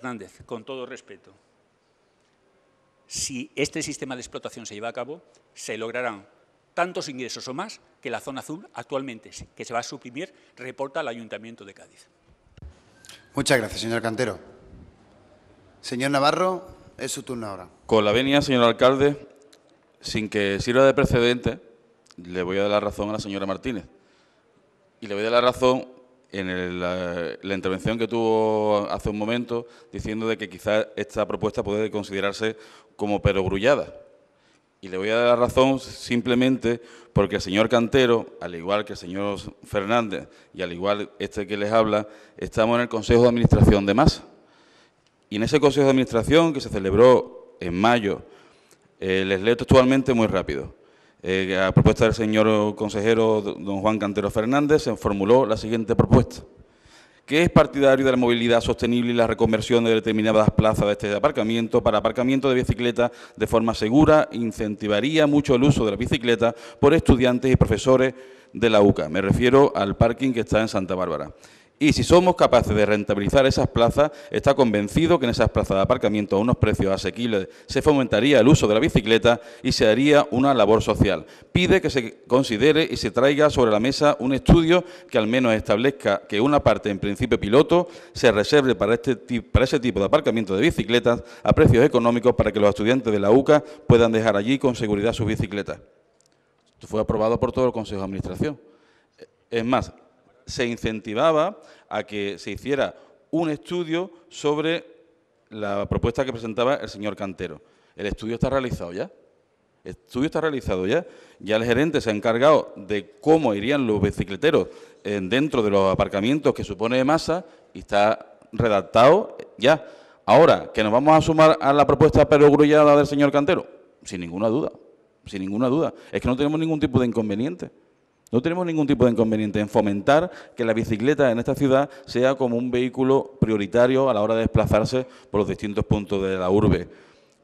Hernández, con todo respeto, si este sistema de explotación se lleva a cabo, se lograrán tantos ingresos o más que la zona azul actualmente, que se va a suprimir, reporta el Ayuntamiento de Cádiz. Muchas gracias, señor Cantero. Señor Navarro, es su turno ahora. Con la venia, señor alcalde, sin que sirva de precedente, le voy a dar la razón a la señora Martínez. Y le voy a dar la razón en la, intervención que tuvo hace un momento diciendo de que quizás esta propuesta puede considerarse como perogrullada. Y le voy a dar la razón simplemente porque el señor Cantero, al igual que el señor Fernández y al igual este que les habla, estamos en el Consejo de Administración de MASA. Y en ese Consejo de Administración que se celebró en mayo, eh, les leo textualmente muy rápido. Eh, a propuesta del señor consejero don Juan Cantero Fernández, se formuló la siguiente propuesta, que es partidario de la movilidad sostenible y la reconversión de determinadas plazas de este aparcamiento para aparcamiento de bicicleta de forma segura, incentivaría mucho el uso de la bicicleta por estudiantes y profesores de la UCA. Me refiero al parking que está en Santa Bárbara. Y si somos capaces de rentabilizar esas plazas, está convencido que en esas plazas de aparcamiento a unos precios asequibles se fomentaría el uso de la bicicleta y se haría una labor social. Pide que se considere y se traiga sobre la mesa un estudio que al menos establezca que una parte en principio piloto se reserve para, este, ese tipo de aparcamiento de bicicletas a precios económicos para que los estudiantes de la UCA puedan dejar allí con seguridad sus bicicletas. Esto fue aprobado por todo el Consejo de Administración. Es más, se incentivaba a que se hiciera un estudio sobre la propuesta que presentaba el señor Cantero. El estudio está realizado ya. El estudio está realizado ya. Ya el gerente se ha encargado de cómo irían los bicicleteros dentro de los aparcamientos que supone masa y está redactado ya. Ahora, que nos vamos a sumar a la propuesta perogrullada del señor Cantero, sin ninguna duda, sin ninguna duda. Es que no tenemos ningún tipo de inconveniente. No tenemos ningún tipo de inconveniente en fomentar que la bicicleta en esta ciudad sea como un vehículo prioritario a la hora de desplazarse por los distintos puntos de la urbe.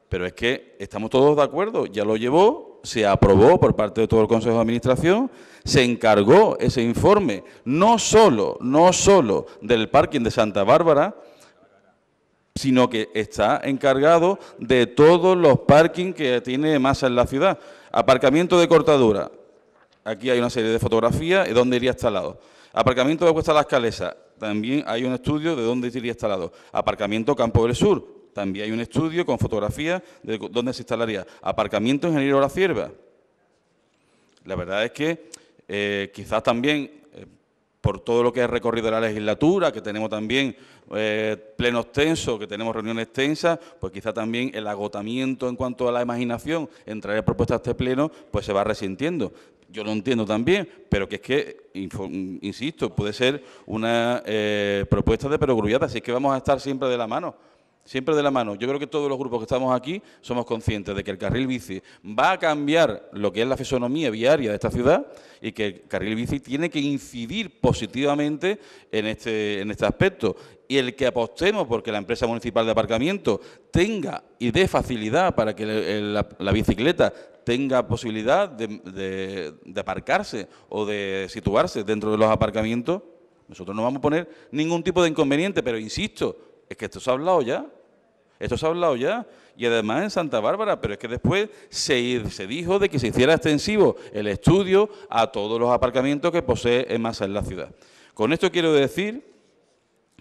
Pero es que estamos todos de acuerdo, ya lo llevó, se aprobó por parte de todo el Consejo de Administración, se encargó ese informe, no solo, no solo del parking de Santa Bárbara, sino que está encargado de todos los parkings que tiene masa en la ciudad. Aparcamiento de cortadura, Aquí hay una serie de fotografías de dónde iría instalado. Aparcamiento de Cuesta de las Calesas, también hay un estudio de dónde iría instalado. Aparcamiento Campo del Sur, también hay un estudio con fotografías de dónde se instalaría. Aparcamiento Ingeniero La Cierva. La verdad es que eh, quizás también eh, por todo lo que es recorrido de la legislatura, que tenemos también eh, plenos tensos, que tenemos reuniones tensas, pues quizá también el agotamiento en cuanto a la imaginación en traer propuestas a este pleno, pues se va resintiendo yo lo entiendo también, pero que es que, insisto, puede ser una eh, propuesta de perogrullada, así que vamos a estar siempre de la mano siempre de la mano. Yo creo que todos los grupos que estamos aquí somos conscientes de que el carril bici va a cambiar lo que es la fisonomía viaria de esta ciudad y que el carril bici tiene que incidir positivamente en este, en este aspecto. Y el que apostemos porque la empresa municipal de aparcamiento tenga y dé facilidad para que la, bicicleta tenga posibilidad de aparcarse o de situarse dentro de los aparcamientos, nosotros no vamos a poner ningún tipo de inconveniente, pero insisto, es que esto se ha hablado ya, esto se ha hablado ya. Y además en Santa Bárbara, pero es que después se, dijo de que se hiciera extensivo el estudio a todos los aparcamientos que posee en masa en la ciudad. Con esto quiero decir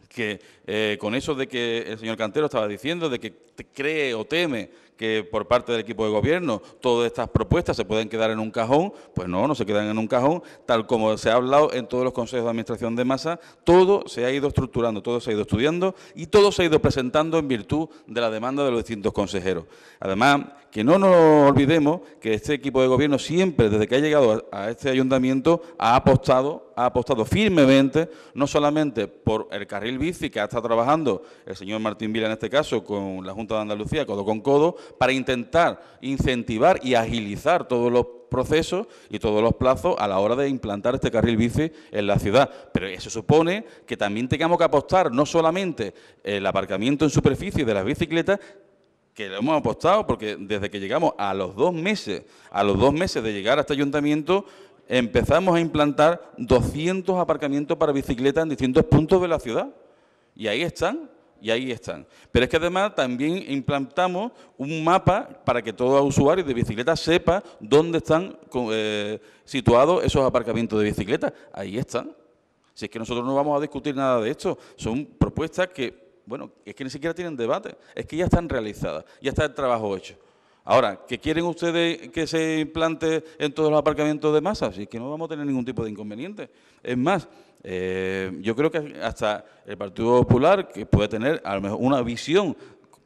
que eh, con eso de que el señor Cantero estaba diciendo, de que cree o teme que por parte del equipo de gobierno todas estas propuestas se pueden quedar en un cajón, pues no, no se quedan en un cajón, tal como se ha hablado en todos los consejos de administración de masa, todo se ha ido estructurando, todo se ha ido estudiando y todo se ha ido presentando en virtud de la demanda de los distintos consejeros. Además, que no nos olvidemos que este equipo de gobierno siempre, desde que ha llegado a este ayuntamiento, ha apostado, ha apostado firmemente, no solamente por el carril bici que ha estado trabajando el señor Martín Vila en este caso con la Junta de Andalucía, codo con codo, para intentar incentivar y agilizar todos los procesos y todos los plazos a la hora de implantar este carril bici en la ciudad. Pero eso supone que también tengamos que apostar no solamente el aparcamiento en superficie de las bicicletas, que lo hemos apostado porque desde que llegamos a los dos meses, a los dos meses de llegar a este ayuntamiento, empezamos a implantar 200 aparcamientos para bicicletas en distintos puntos de la ciudad. Y ahí están, y ahí están. Pero es que además también implantamos un mapa para que todo usuario de bicicleta sepa dónde están eh, situados esos aparcamientos de bicicleta. Ahí están. Si es que nosotros no vamos a discutir nada de esto, son propuestas que, bueno, es que ni siquiera tienen debate, es que ya están realizadas, ya está el trabajo hecho. Ahora, ¿qué quieren ustedes que se implante en todos los aparcamientos de masas? Si es que no vamos a tener ningún tipo de inconveniente. Es más, eh, yo creo que hasta el Partido Popular, que puede tener a lo mejor una visión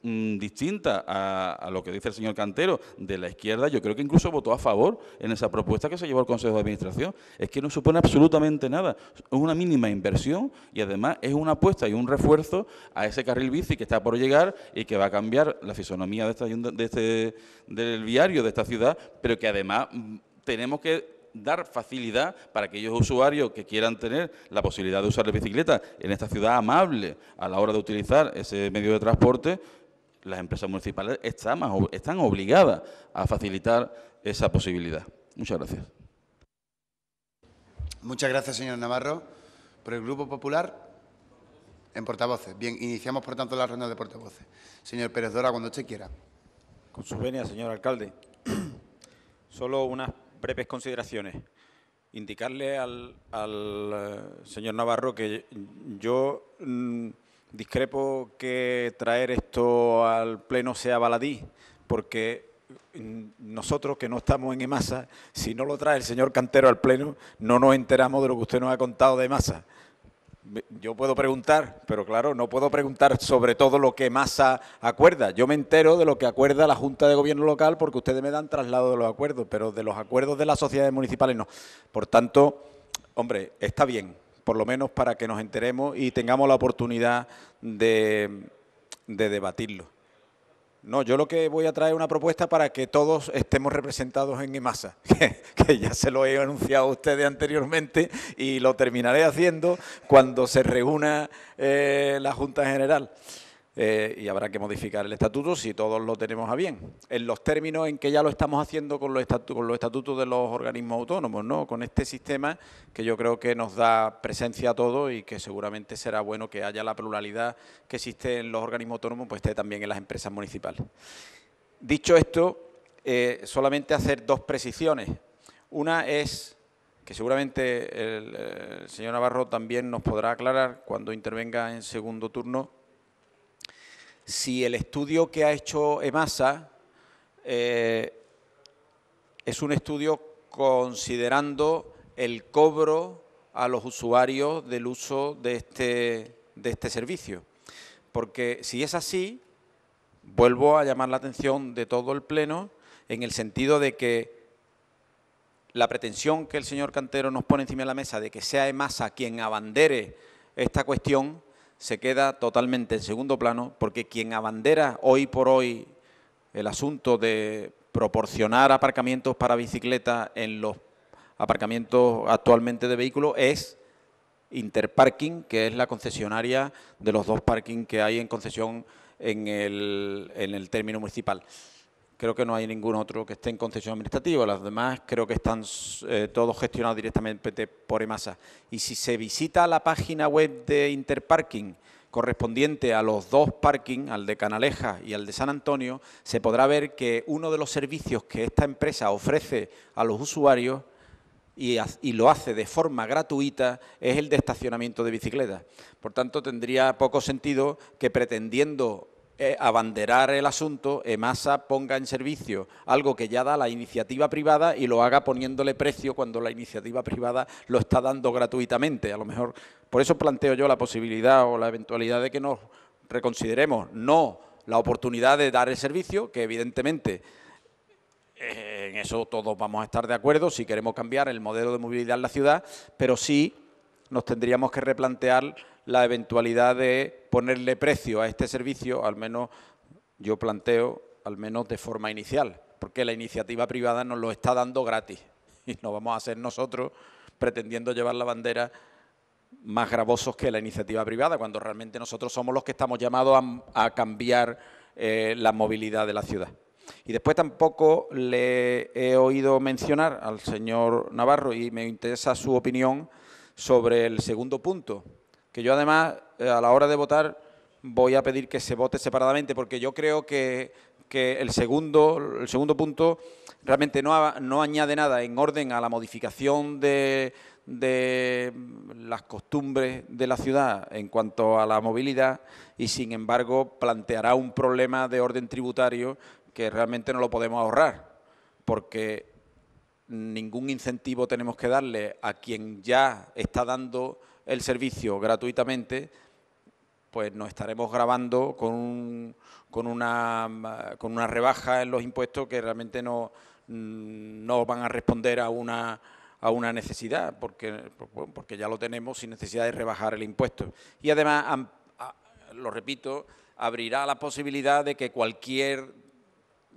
mm, distinta a, lo que dice el señor Cantero de la izquierda, yo creo que incluso votó a favor en esa propuesta que se llevó al Consejo de Administración. Es que no supone absolutamente nada, es una mínima inversión y además es una apuesta y un refuerzo a ese carril bici que está por llegar y que va a cambiar la fisonomía de, esta, de este, del viario de esta ciudad, pero que además mm, tenemos que dar facilidad para aquellos usuarios que quieran tener la posibilidad de usar la bicicleta en esta ciudad amable a la hora de utilizar ese medio de transporte, las empresas municipales están, obligadas a facilitar esa posibilidad. Muchas gracias. Muchas gracias, señor Navarro. Por el Grupo Popular, en portavoces. Bien, iniciamos, por tanto, la ronda de portavoces. Señor Pérez Dora, cuando usted quiera. Con su venia, señor alcalde. Solo unas breves consideraciones. Indicarle al, eh, señor Navarro que yo mm, discrepo que traer esto al Pleno sea baladí, porque mm, nosotros que no estamos en EMASA, si no lo trae el señor Cantero al Pleno, no nos enteramos de lo que usted nos ha contado de EMASA yo puedo preguntar, pero claro, no puedo preguntar sobre todo lo que Masa acuerda. Yo me entero de lo que acuerda la Junta de Gobierno Local porque ustedes me dan traslado de los acuerdos, pero de los acuerdos de las sociedades municipales no. Por tanto, hombre, está bien, por lo menos para que nos enteremos y tengamos la oportunidad de debatirlo. No, yo lo que voy a traer es una propuesta para que todos estemos representados en EMASA, que, ya se lo he anunciado a ustedes anteriormente y lo terminaré haciendo cuando se reúna eh, la Junta General. Eh, y habrá que modificar el estatuto si todos lo tenemos a bien. En los términos en que ya lo estamos haciendo con los, estatutos, con los estatutos de los organismos autónomos, ¿no? con este sistema que yo creo que nos da presencia a todos y que seguramente será bueno que haya la pluralidad que existe en los organismos autónomos, pues esté también en las empresas municipales. Dicho esto, eh, solamente hacer dos precisiones. Una es que seguramente eh, el, señor Navarro también nos podrá aclarar cuando intervenga en segundo turno si el estudio que ha hecho EMASA eh, es un estudio considerando el cobro a los usuarios del uso de este, de este servicio. Porque si es así, vuelvo a llamar la atención de todo el Pleno en el sentido de que la pretensión que el señor Cantero nos pone encima de la mesa de que sea EMASA quien abandere esta cuestión se queda totalmente en segundo plano porque quien abandera hoy por hoy el asunto de proporcionar aparcamientos para bicicleta en los aparcamientos actualmente de vehículos es Interparking, que es la concesionaria de los dos parking que hay en concesión en el, en el término municipal creo que no hay ningún otro que esté en concesión administrativa. Las demás creo que están eh, todos gestionados directamente por EMASA. Y si se visita la página web de Interparking correspondiente a los dos parking, al de Canaleja y al de San Antonio, se podrá ver que uno de los servicios que esta empresa ofrece a los usuarios y lo hace de forma gratuita es el de estacionamiento de bicicletas. Por tanto, tendría poco sentido que pretendiendo eh, abanderar el asunto, EMASA ponga en servicio algo que ya da la iniciativa privada y lo haga poniéndole precio cuando la iniciativa privada lo está dando gratuitamente. A lo mejor, por eso planteo yo la posibilidad o la eventualidad de que nos reconsideremos, no la oportunidad de dar el servicio, que evidentemente eh, en eso todos vamos a estar de acuerdo si queremos cambiar el modelo de movilidad en la ciudad, pero sí nos tendríamos que replantear la eventualidad de ponerle precio a este servicio, al menos yo planteo, al menos de forma inicial, porque la iniciativa privada nos lo está dando gratis y no vamos a ser nosotros pretendiendo llevar la bandera más gravosos que la iniciativa privada, cuando realmente nosotros somos los que estamos llamados a, cambiar eh, la movilidad de la ciudad. Y después tampoco le he oído mencionar al señor Navarro y me interesa su opinión sobre el segundo punto, que yo además eh, a la hora de votar voy a pedir que se vote separadamente porque yo creo que, el, segundo, el segundo punto realmente no, no añade nada en orden a la modificación de, de las costumbres de la ciudad en cuanto a la movilidad y sin embargo planteará un problema de orden tributario que realmente no lo podemos ahorrar porque ningún incentivo tenemos que darle a quien ya está dando el servicio gratuitamente, pues nos estaremos grabando con, con, una, con una rebaja en los impuestos que realmente no, no van a responder a una, a una necesidad, porque, porque ya lo tenemos sin necesidad de rebajar el impuesto. Y además, lo repito, abrirá la posibilidad de que cualquier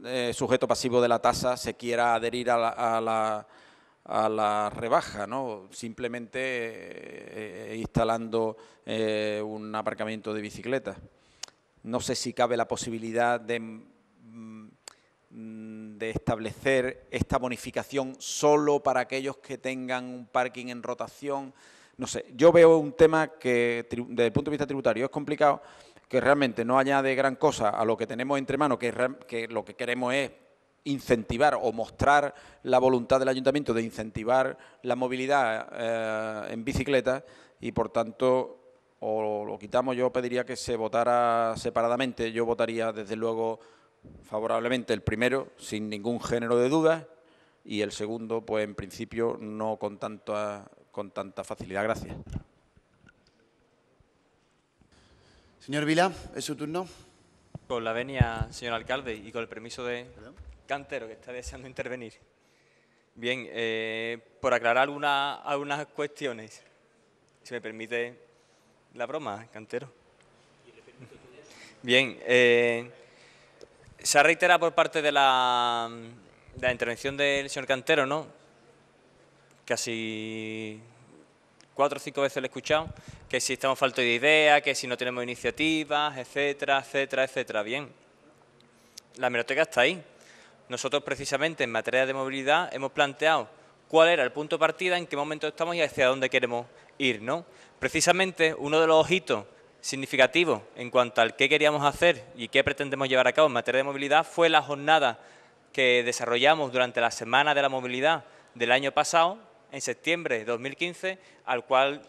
eh, sujeto pasivo de la tasa se quiera adherir a la a la rebaja, ¿no? simplemente eh, eh, instalando eh, un aparcamiento de bicicletas. No sé si cabe la posibilidad mm, mm, de, establecer esta bonificación solo para aquellos que tengan un parking en rotación. No sé, yo veo un tema que desde el punto de vista tributario es complicado, que realmente no añade gran cosa a lo que tenemos entre manos, que lo que queremos es incentivar o mostrar la voluntad del ayuntamiento de incentivar la movilidad eh, en bicicleta y por tanto o lo quitamos, yo pediría que se votara separadamente, yo votaría desde luego favorablemente el primero sin ningún género de dudas y el segundo pues en principio no con tanta, con tanta facilidad, gracias. Señor Vila, es su turno. Con la venia, señor alcalde, y con el permiso de, Cantero, que está deseando intervenir. Bien, eh, por aclarar alguna, algunas cuestiones, si me permite la broma, Cantero. Bien, eh, se ha reiterado por parte de la, intervención del señor Cantero, ¿no? Casi cuatro o cinco veces lo he escuchado, que si estamos falto de ideas, que si no tenemos iniciativas, etcétera, etcétera, etcétera. Bien, la hemeroteca está ahí. Nosotros precisamente en materia de movilidad hemos planteado cuál era el punto de partida, en qué momento estamos y hacia dónde queremos ir. ¿no? Precisamente uno de los ojitos significativos en cuanto al qué queríamos hacer y qué pretendemos llevar a cabo en materia de movilidad fue la jornada que desarrollamos durante la Semana de la Movilidad del año pasado, en septiembre de 2015, al cual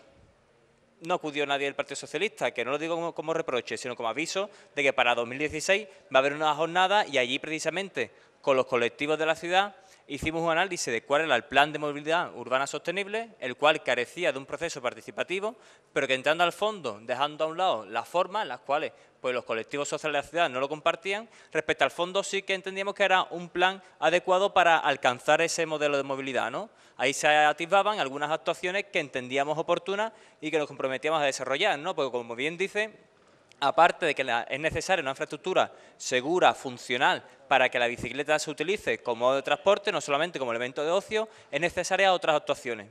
no acudió nadie del Partido Socialista, que no lo digo como, reproche, sino como aviso de que para 2016 va a haber una jornada y allí precisamente con los colectivos de la ciudad, hicimos un análisis de cuál era el plan de movilidad urbana sostenible, el cual carecía de un proceso participativo, pero que entrando al fondo, dejando a un lado las formas, las cuales pues, los colectivos sociales de la ciudad no lo compartían, respecto al fondo sí que entendíamos que era un plan adecuado para alcanzar ese modelo de movilidad. ¿no? Ahí se activaban algunas actuaciones que entendíamos oportunas y que nos comprometíamos a desarrollar, ¿no? porque como bien dice, aparte de que es necesaria una infraestructura segura, funcional, para que la bicicleta se utilice como modo de transporte, no solamente como elemento de ocio, es necesaria otras actuaciones.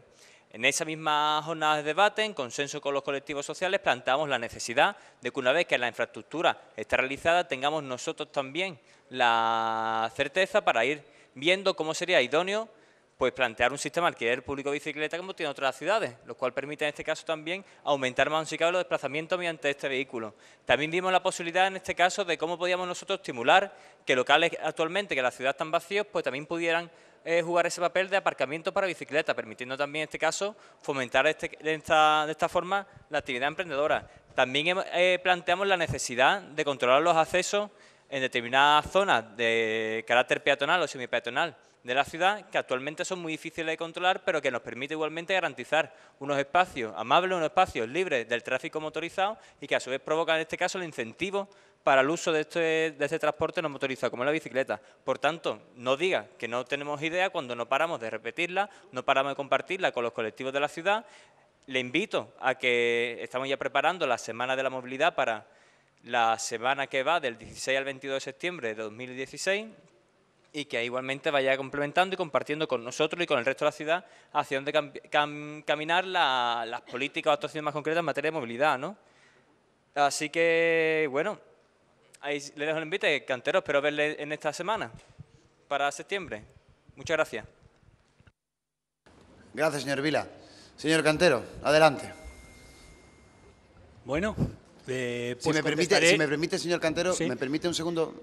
En esa misma jornada de debate, en consenso con los colectivos sociales, planteamos la necesidad de que una vez que la infraestructura está realizada, tengamos nosotros también la certeza para ir viendo cómo sería idóneo pues plantear un sistema de alquiler público de bicicleta como tiene otras ciudades, lo cual permite en este caso también aumentar más un los desplazamientos mediante este vehículo. También vimos la posibilidad en este caso de cómo podíamos nosotros estimular que locales actualmente, que la ciudad están vacíos, pues también pudieran eh, jugar ese papel de aparcamiento para bicicleta, permitiendo también en este caso fomentar este, de, esta, forma la actividad emprendedora. También eh, planteamos la necesidad de controlar los accesos en determinadas zonas de carácter peatonal o peatonal de la ciudad que actualmente son muy difíciles de controlar, pero que nos permite igualmente garantizar unos espacios amables, unos espacios libres del tráfico motorizado y que a su vez provoca en este caso el incentivo para el uso de este, de este transporte no motorizado, como la bicicleta. Por tanto, no diga que no tenemos idea cuando no paramos de repetirla, no paramos de compartirla con los colectivos de la ciudad. Le invito a que estamos ya preparando la Semana de la Movilidad para la semana que va del 16 al 22 de septiembre de 2016 y que igualmente vaya complementando y compartiendo con nosotros y con el resto de la ciudad hacia dónde caminar las políticas o actuaciones más concretas en materia de movilidad, ¿no? Así que, bueno, ahí le dejo el invite, cantero, espero verle en esta semana, para septiembre. Muchas gracias. Gracias, señor Vila. Señor Cantero, adelante. Bueno, eh, si, pues me permite, si me permite, señor Cantero, ¿Sí? me permite un segundo,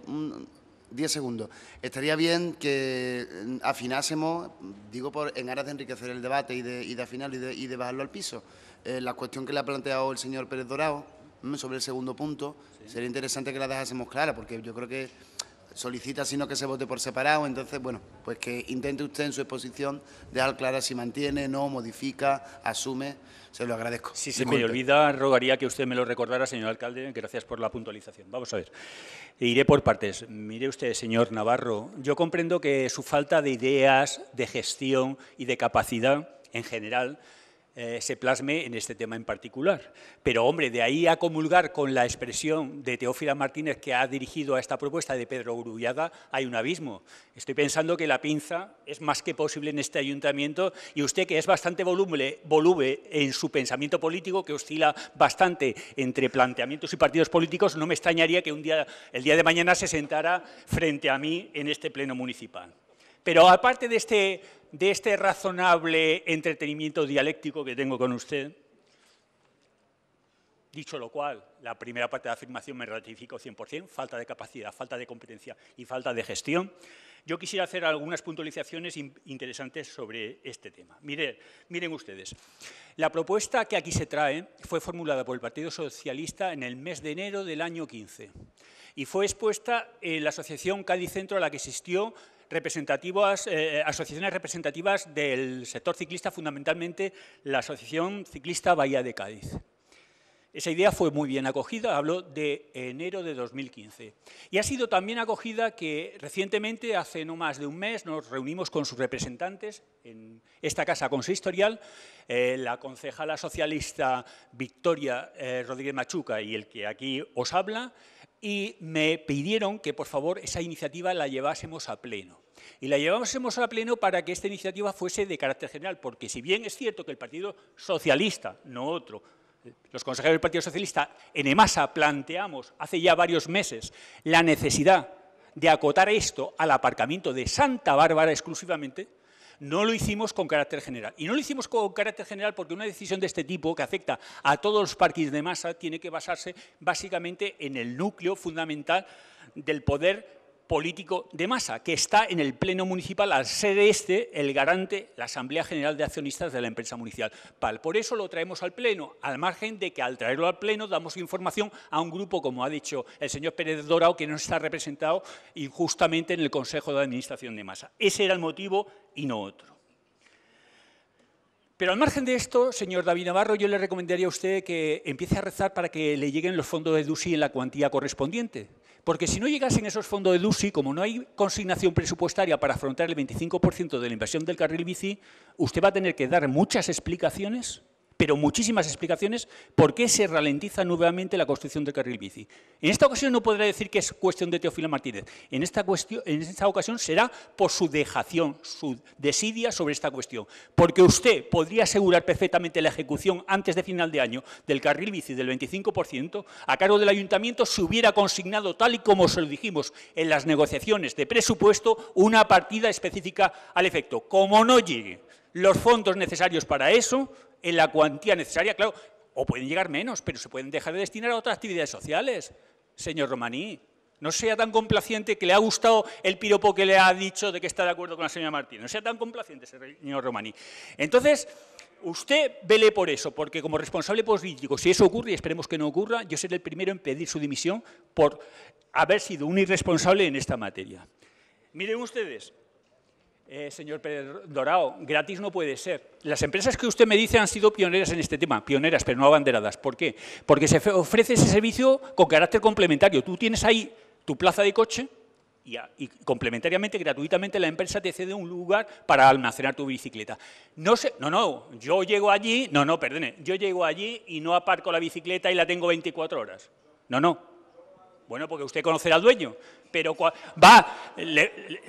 Diez segundos. Estaría bien que mm, afinásemos, digo, por, en aras de enriquecer el debate y de, y afinarlo y de, bajarlo al piso. Eh, la cuestión que le ha planteado el señor Pérez Dorado mm, sobre el segundo punto, sería interesante que la dejásemos clara, porque yo creo que solicita sino que se vote por separado, entonces, bueno, pues que intente usted en su exposición dejar clara si mantiene, no, modifica, asume se lo agradezco. Si se me olvida, rogaría que usted me lo recordara, señor alcalde. Gracias por la puntualización. Vamos a ver. Iré por partes. Mire usted, señor Navarro, yo comprendo que su falta de ideas, de gestión y de capacidad en general eh, se plasme en este tema en particular. Pero, hombre, de ahí a comulgar con la expresión de Teófila Martínez que ha dirigido a esta propuesta de Pedro Urullada, hay un abismo. Estoy pensando que la pinza es más que posible en este ayuntamiento y usted, que es bastante voluble, en su pensamiento político, que oscila bastante entre planteamientos y partidos políticos, no me extrañaría que un día, el día de mañana se sentara frente a mí en este pleno municipal. Pero aparte de este de este razonable entretenimiento dialéctico que tengo con usted. Dicho lo cual, la primera parte de la afirmación me ratifico 100%, falta de capacidad, falta de competencia y falta de gestión. Yo quisiera hacer algunas puntualizaciones interesantes sobre este tema. Miren, miren ustedes, la propuesta que aquí se trae fue formulada por el Partido Socialista en el mes de enero del año 15 y fue expuesta en la Asociación Cádiz Centro a la que asistió representativas, eh, eh, asociaciones representativas del sector ciclista, fundamentalmente la Asociación Ciclista Bahía de Cádiz. Esa idea fue muy bien acogida, Habló de enero de 2015. Y ha sido también acogida que recientemente, hace no más de un mes, nos reunimos con sus representantes en esta casa consistorial, eh, la concejala socialista Victoria Rodríguez Machuca y el que aquí os habla, y me pidieron que, por favor, esa iniciativa la llevásemos a pleno. Y la llevásemos a pleno para que esta iniciativa fuese de carácter general, porque si bien es cierto que el Partido Socialista, no otro, los consejeros del Partido Socialista en EMASA planteamos hace ya varios meses la necesidad de acotar esto al aparcamiento de Santa Bárbara exclusivamente, no lo hicimos con carácter general. Y no lo hicimos con carácter general porque una decisión de este tipo, que afecta a todos los parques de masa, tiene que basarse básicamente en el núcleo fundamental del poder político de masa, que está en el Pleno Municipal, al ser este el garante, la Asamblea General de Accionistas de la empresa municipal. Por eso lo traemos al Pleno, al margen de que al traerlo al Pleno damos información a un grupo, como ha dicho el señor Pérez Dorao, que no está representado injustamente en el Consejo de Administración de Masa. Ese era el motivo y no otro. Pero al margen de esto, señor David Navarro, yo le recomendaría a usted que empiece a rezar para que le lleguen los fondos de DUSI en la cuantía correspondiente, porque si no llegasen esos fondos de DUSI, como no hay consignación presupuestaria para afrontar el 25% de la inversión del carril bici, usted va a tener que dar muchas explicaciones pero muchísimas explicaciones por qué se ralentiza nuevamente la construcción del carril bici. En esta ocasión no podré decir que es cuestión de Teófilo Martínez, en esta, cuestión, en esta ocasión será por su dejación, su desidia sobre esta cuestión, porque usted podría asegurar perfectamente la ejecución antes de final de año del carril bici del 25% a cargo del ayuntamiento si hubiera consignado, tal y como se lo dijimos en las negociaciones de presupuesto, una partida específica al efecto. Como no lleguen los fondos necesarios para eso, en la cuantía necesaria, claro, o pueden llegar menos, pero se pueden dejar de destinar a otras actividades sociales. Señor Romaní, no sea tan complaciente que le ha gustado el piropo que le ha dicho de que está de acuerdo con la señora Martínez. No sea tan complaciente, señor Romaní. Entonces, usted vele por eso, porque como responsable político, si eso ocurre, y esperemos que no ocurra, yo seré el primero en pedir su dimisión por haber sido un irresponsable en esta materia. Miren ustedes, eh, señor Pérez Dorao, gratis no puede ser. Las empresas que usted me dice han sido pioneras en este tema, pioneras, pero no abanderadas. ¿Por qué? Porque se ofrece ese servicio con carácter complementario. Tú tienes ahí tu plaza de coche y, y complementariamente, gratuitamente, la empresa te cede un lugar para almacenar tu bicicleta. No sé, no, no, yo llego allí, no, no, perdone, yo llego allí y no aparco la bicicleta y la tengo 24 horas. No, no. Bueno, porque usted conocerá al dueño pero va,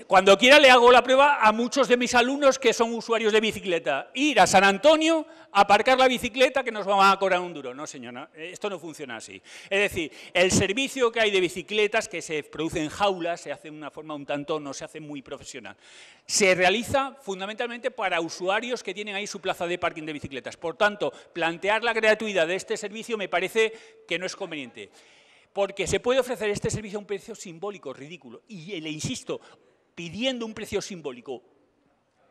cuando quiera le hago la prueba a muchos de mis alumnos que son usuarios de bicicleta. Ir a San Antonio, aparcar la bicicleta que nos vamos a cobrar un duro. No, señora, eh, esto no funciona así. Es decir, el servicio que hay de bicicletas que se produce en jaulas, se hace de una forma un tanto, no se hace muy profesional. Se realiza fundamentalmente para usuarios que tienen ahí su plaza de parking de bicicletas. Por tanto, plantear la gratuidad de este servicio me parece que no es conveniente porque se puede ofrecer este servicio a un precio simbólico, ridículo. Y le insisto, pidiendo un precio simbólico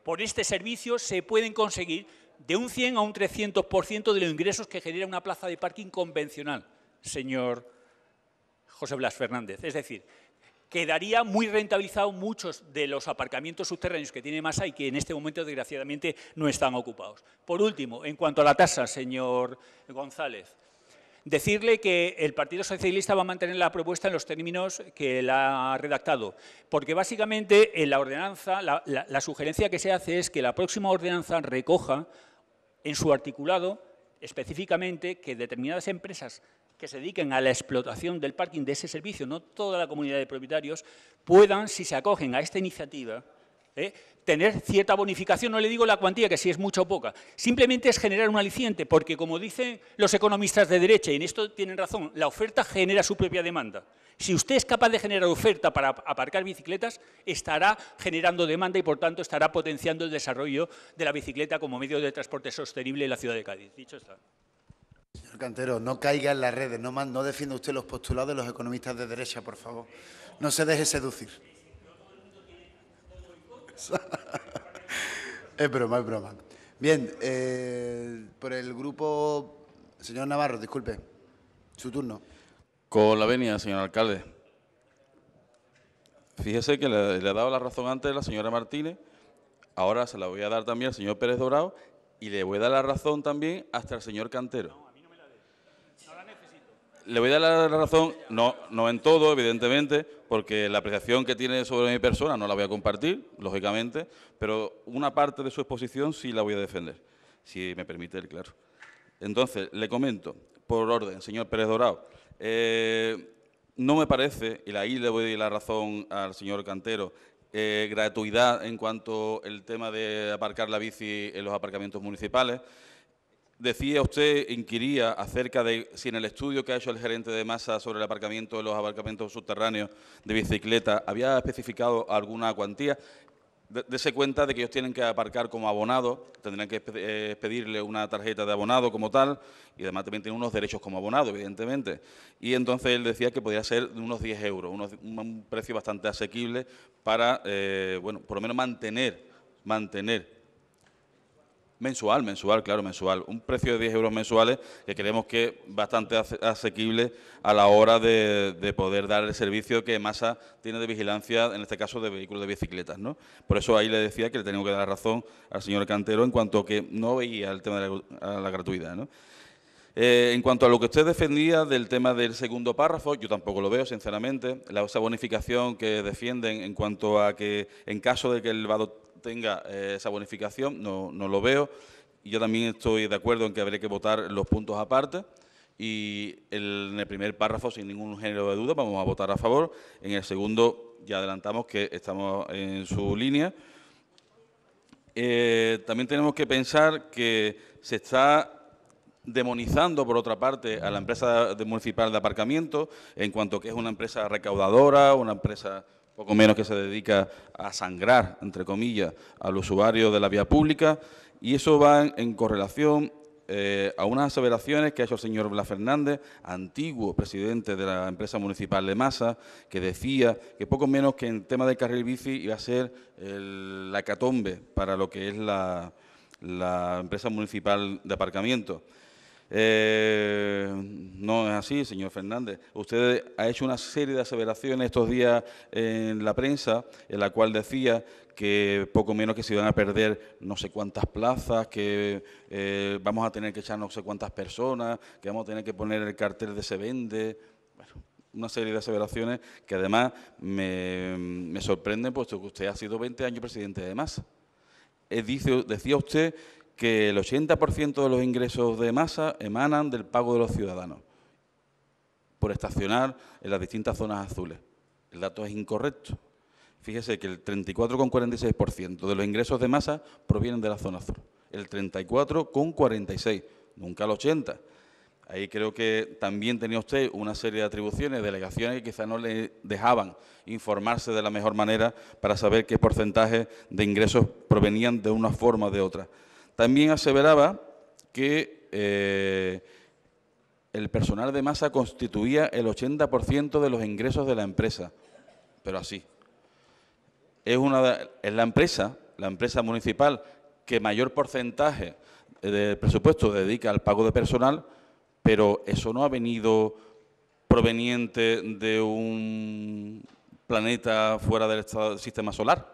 por este servicio se pueden conseguir de un 100 a un 300% de los ingresos que genera una plaza de parking convencional, señor José Blas Fernández. Es decir, quedaría muy rentabilizado muchos de los aparcamientos subterráneos que tiene Masa y que en este momento, desgraciadamente, no están ocupados. Por último, en cuanto a la tasa, señor González, Decirle que el Partido Socialista va a mantener la propuesta en los términos que la ha redactado, porque básicamente en eh, la ordenanza, la, sugerencia que se hace es que la próxima ordenanza recoja en su articulado específicamente que determinadas empresas que se dediquen a la explotación del parking de ese servicio, no toda la comunidad de propietarios, puedan, si se acogen a esta iniciativa, eh, tener cierta bonificación, no le digo la cuantía, que si es mucha o poca, simplemente es generar un aliciente, porque como dicen los economistas de derecha, y en esto tienen razón, la oferta genera su propia demanda. Si usted es capaz de generar oferta para aparcar bicicletas, estará generando demanda y, por tanto, estará potenciando el desarrollo de la bicicleta como medio de transporte sostenible en la ciudad de Cádiz. Dicho está. Señor Cantero, no caiga en las redes, no, no defienda usted los postulados de los economistas de derecha, por favor. No se deje seducir. es broma, es broma. Bien, eh, por el grupo... Señor Navarro, disculpe, su turno. Con la venia, señor alcalde. Fíjese que le, le, he dado la razón antes a la señora Martínez, ahora se la voy a dar también al señor Pérez Dorado y le voy a dar la razón también hasta el señor Cantero le voy a dar la razón, no, no en todo, evidentemente, porque la apreciación que tiene sobre mi persona no la voy a compartir, lógicamente, pero una parte de su exposición sí la voy a defender, si me permite claro. Entonces, le comento, por orden, señor Pérez Dorado, eh, no me parece, y ahí le voy a dar la razón al señor Cantero, eh, gratuidad en cuanto al tema de aparcar la bici en los aparcamientos municipales. Decía usted, inquiría acerca de si en el estudio que ha hecho el gerente de masa sobre el aparcamiento de los aparcamientos subterráneos de bicicleta había especificado alguna cuantía. Dese cuenta de que ellos tienen que aparcar como abonados, tendrían que eh, pedirle una tarjeta de abonado como tal, y además también tienen unos derechos como abonado, evidentemente. Y entonces él decía que podría ser de unos 10 euros, un precio bastante asequible para, eh, bueno, por lo menos mantener, mantener mensual, mensual, claro, mensual. Un precio de 10 euros mensuales que creemos que es bastante asequible a la hora de, de poder dar el servicio que Masa tiene de vigilancia, en este caso de vehículos de bicicletas. ¿no? Por eso ahí le decía que le tengo que dar razón al señor Cantero en cuanto a que no veía el tema de la, gratuidad. ¿no? Eh, en cuanto a lo que usted defendía del tema del segundo párrafo, yo tampoco lo veo, sinceramente. La, esa bonificación que defienden en cuanto a que en caso de que el vado tenga eh, esa bonificación, no, lo veo. Yo también estoy de acuerdo en que habría que votar los puntos aparte y en el primer párrafo, sin ningún género de duda, vamos a votar a favor. En el segundo ya adelantamos que estamos en su línea. Eh, también tenemos que pensar que se está demonizando, por otra parte, a la empresa municipal de aparcamiento en cuanto que es una empresa recaudadora, una empresa poco menos que se dedica a sangrar, entre comillas, al usuario de la vía pública, y eso va en, correlación eh, a unas aseveraciones que ha hecho el señor Blas Fernández, antiguo presidente de la empresa municipal de Masa, que decía que poco menos que en tema del carril bici iba a ser la catombe para lo que es la empresa municipal de aparcamiento. Eh, no es así, señor Fernández. Usted ha hecho una serie de aseveraciones estos días en la prensa, en la cual decía que poco menos que se iban a perder no sé cuántas plazas, que eh, vamos a tener que echar no sé cuántas personas, que vamos a tener que poner el cartel de se vende. Bueno, una serie de aseveraciones que además me, sorprenden, puesto que usted ha sido 20 años presidente de MAS eh, decía usted que el 80% de los ingresos de masa emanan del pago de los ciudadanos por estacionar en las distintas zonas azules. El dato es incorrecto. Fíjese que el 34,46% de los ingresos de masa provienen de la zona azul. El 34,46%, nunca el 80%. Ahí creo que también tenía usted una serie de atribuciones, delegaciones que quizá no le dejaban informarse de la mejor manera para saber qué porcentaje de ingresos provenían de una forma o de otra. También aseveraba que eh, el personal de masa constituía el 80% de los ingresos de la empresa, pero así. Es, una, es la empresa, la empresa municipal, que mayor porcentaje del presupuesto dedica al pago de personal, pero eso no ha venido proveniente de un planeta fuera del sistema solar.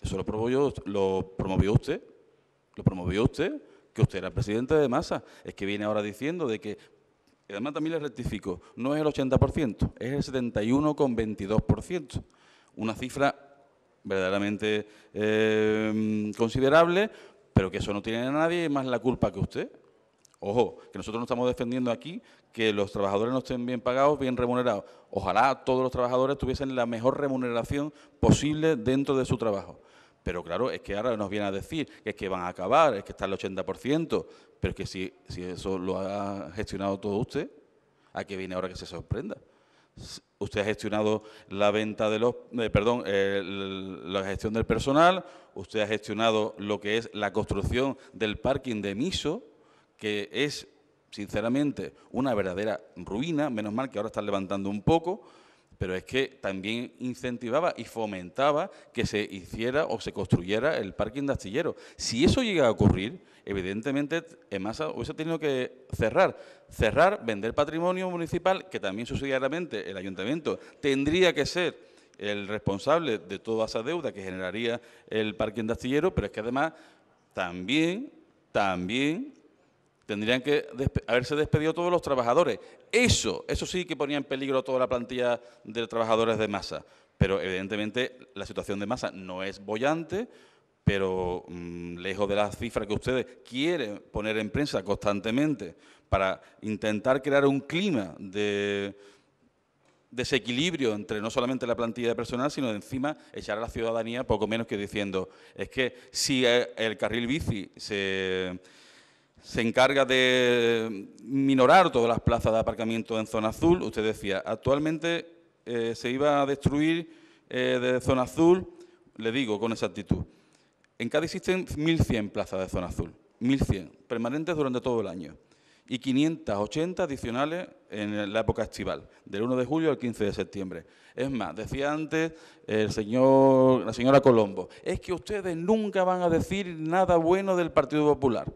Eso lo promovió usted lo promovió usted, que usted era presidente de masa. Es que viene ahora diciendo de que, además también le rectifico, no es el 80%, es el 71,22%. Una cifra verdaderamente eh, considerable, pero que eso no tiene a nadie más la culpa que usted. Ojo, que nosotros no estamos defendiendo aquí que los trabajadores no estén bien pagados, bien remunerados. Ojalá todos los trabajadores tuviesen la mejor remuneración posible dentro de su trabajo. Pero claro, es que ahora nos viene a decir que es que van a acabar, es que está el 80%, pero es que si, eso lo ha gestionado todo usted, ¿a qué viene ahora que se sorprenda? Usted ha gestionado la venta de los, eh, perdón, eh, la gestión del personal, usted ha gestionado lo que es la construcción del parking de Miso, que es, sinceramente, una verdadera ruina, menos mal que ahora están levantando un poco, pero es que también incentivaba y fomentaba que se hiciera o se construyera el parking de astillero. Si eso llega a ocurrir, evidentemente EMASA hubiese tenido que cerrar. Cerrar, vender patrimonio municipal, que también subsidiariamente el ayuntamiento tendría que ser el responsable de toda esa deuda que generaría el parking de astillero, pero es que además también, también Tendrían que haberse despedido todos los trabajadores. Eso, eso sí que ponía en peligro toda la plantilla de trabajadores de masa. Pero evidentemente la situación de masa no es bollante, pero mm, lejos de las cifras que ustedes quieren poner en prensa constantemente para intentar crear un clima de desequilibrio entre no solamente la plantilla de personal, sino de encima echar a la ciudadanía poco menos que diciendo, es que si eh, el carril bici se se encarga de minorar todas las plazas de aparcamiento en zona azul. Usted decía, actualmente eh, se iba a destruir eh, de zona azul, le digo con exactitud, en Cádiz existen 1.100 plazas de zona azul, 1.100, permanentes durante todo el año, y 580 adicionales en la época estival, del 1 de julio al 15 de septiembre. Es más, decía antes el señor, la señora Colombo, es que ustedes nunca van a decir nada bueno del Partido Popular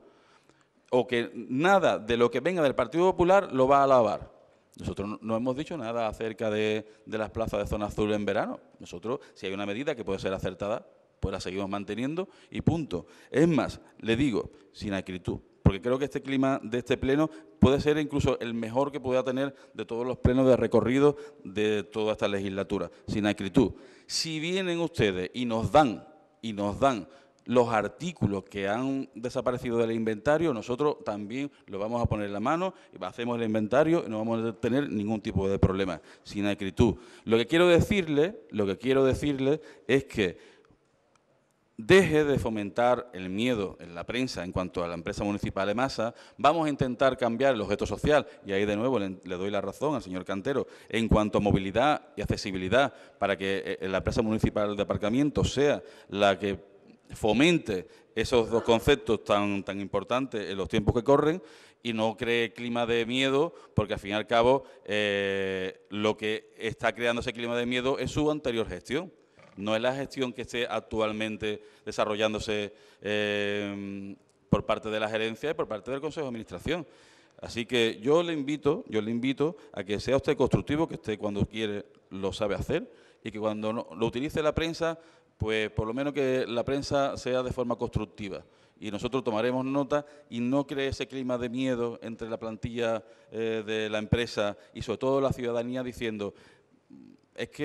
o que nada de lo que venga del Partido Popular lo va a alabar. Nosotros no hemos dicho nada acerca de, las plazas de zona azul en verano. Nosotros, si hay una medida que puede ser acertada, pues la seguimos manteniendo y punto. Es más, le digo, sin acritud, porque creo que este clima de este pleno puede ser incluso el mejor que pueda tener de todos los plenos de recorrido de toda esta legislatura, sin acritud. Si vienen ustedes y nos dan, y nos dan los artículos que han desaparecido del inventario, nosotros también lo vamos a poner en la mano, y hacemos el inventario y no vamos a tener ningún tipo de problema, sin acritud. Lo que quiero decirle, lo que quiero decirle es que deje de fomentar el miedo en la prensa en cuanto a la empresa municipal de masa, vamos a intentar cambiar el objeto social, y ahí de nuevo le, doy la razón al señor Cantero, en cuanto a movilidad y accesibilidad, para que eh, la empresa municipal de aparcamiento sea la que fomente esos dos conceptos tan, tan importantes en los tiempos que corren y no cree clima de miedo, porque al fin y al cabo eh, lo que está creando ese clima de miedo es su anterior gestión, no es la gestión que esté actualmente desarrollándose eh, por parte de la gerencia y por parte del Consejo de Administración. Así que yo le invito, yo le invito a que sea usted constructivo, que esté cuando quiere lo sabe hacer y que cuando lo utilice la prensa pues por lo menos que la prensa sea de forma constructiva. Y nosotros tomaremos nota y no cree ese clima de miedo entre la plantilla eh, de la empresa y sobre todo la ciudadanía diciendo es que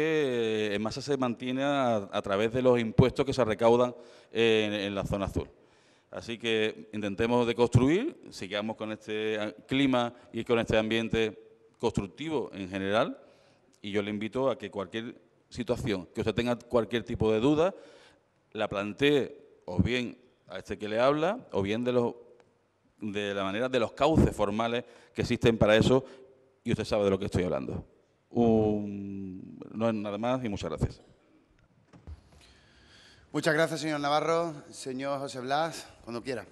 eh, en masa se mantiene a, través de los impuestos que se recaudan eh, en, la zona azul. Así que intentemos de construir sigamos con este clima y con este ambiente constructivo en general y yo le invito a que cualquier situación que usted tenga cualquier tipo de duda, la plantee o bien a este que le habla o bien de, de la manera de los cauces formales que existen para eso y usted sabe de lo que estoy hablando. no es nada más y muchas gracias. Muchas gracias, señor Navarro. Señor José Blas, cuando quiera.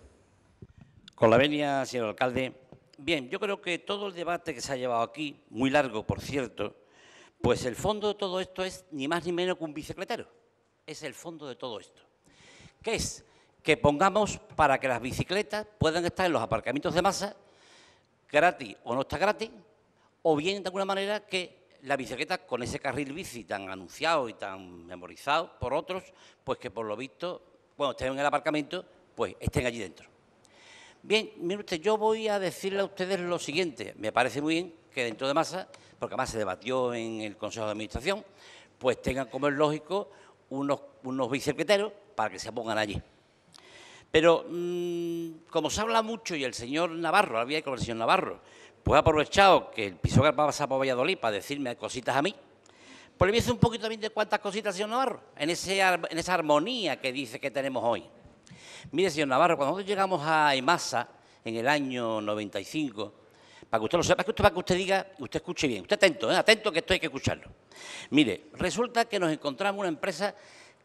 Con la venia, señor alcalde. Bien, yo creo que todo el debate que se ha llevado aquí, muy largo, por cierto, pues el fondo de todo esto es ni más ni menos que un bicicletero. Es el fondo de todo esto. ¿Qué es? Que pongamos para que las bicicletas puedan estar en los aparcamientos de masa, gratis o no está gratis, o bien de alguna manera que la bicicleta con ese carril bici tan anunciado y tan memorizado por otros, pues que por lo visto, bueno, estén en el aparcamiento, pues estén allí dentro. Bien, mire usted, yo voy a decirle a ustedes lo siguiente. Me parece muy bien que dentro de masa, porque además se debatió en el Consejo de Administración, pues tengan como es lógico unos, unos para que se pongan allí. Pero mm, como se habla mucho y el señor Navarro, había que con el señor Navarro, pues ha aprovechado que el piso va a pasar por Valladolid para decirme cositas a mí, pues le voy un poquito también de cuántas cositas, señor Navarro, en, ese, en esa armonía que dice que tenemos hoy. Mire, señor Navarro, cuando nosotros llegamos a EMASA en el año 95, para que usted lo sepa, para que usted diga, usted escuche bien. Usted atento, ¿eh? atento que esto hay que escucharlo. Mire, resulta que nos encontramos una empresa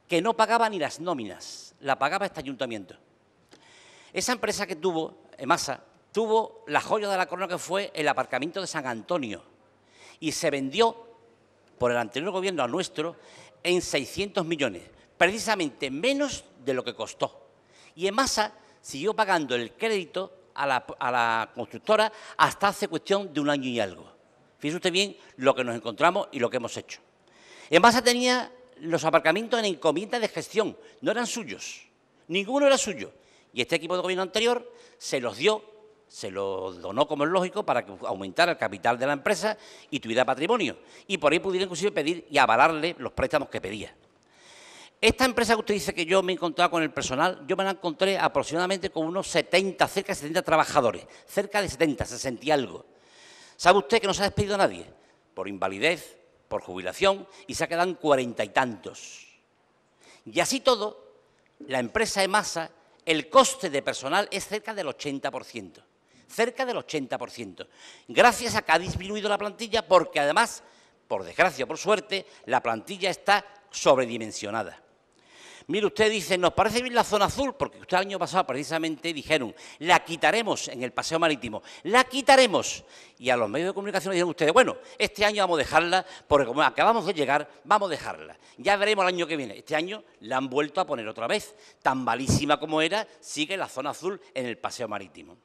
que no pagaba ni las nóminas, la pagaba este ayuntamiento. Esa empresa que tuvo, Emasa, eh, tuvo la joya de la corona que fue el aparcamiento de San Antonio y se vendió por el anterior gobierno a nuestro en 600 millones, precisamente menos de lo que costó. Y Emasa siguió pagando el crédito a la, constructora hasta hace cuestión de un año y algo. Fíjese usted bien lo que nos encontramos y lo que hemos hecho. En base tenía los aparcamientos en encomienda de gestión, no eran suyos, ninguno era suyo. Y este equipo de gobierno anterior se los dio, se los donó como es lógico para que aumentara el capital de la empresa y tuviera patrimonio. Y por ahí pudiera inclusive pedir y avalarle los préstamos que pedía. Esta empresa que usted dice que yo me he encontrado con el personal, yo me la encontré aproximadamente con unos 70, cerca de 70 trabajadores, cerca de 70, 60 y algo. ¿Sabe usted que no se ha despedido a nadie? Por invalidez, por jubilación, y se ha quedado cuarenta y tantos. Y así todo, la empresa de masa, el coste de personal es cerca del 80%, cerca del 80%, gracias a que ha disminuido la plantilla porque además, por desgracia, por suerte, la plantilla está sobredimensionada. Mire, usted dice, nos parece bien la zona azul, porque usted el año pasado precisamente dijeron, la quitaremos en el paseo marítimo, la quitaremos. Y a los medios de comunicación dijeron ustedes, bueno, este año vamos a dejarla, porque como acabamos de llegar, vamos a dejarla. Ya veremos el año que viene. Este año la han vuelto a poner otra vez. Tan malísima como era, sigue la zona azul en el paseo marítimo.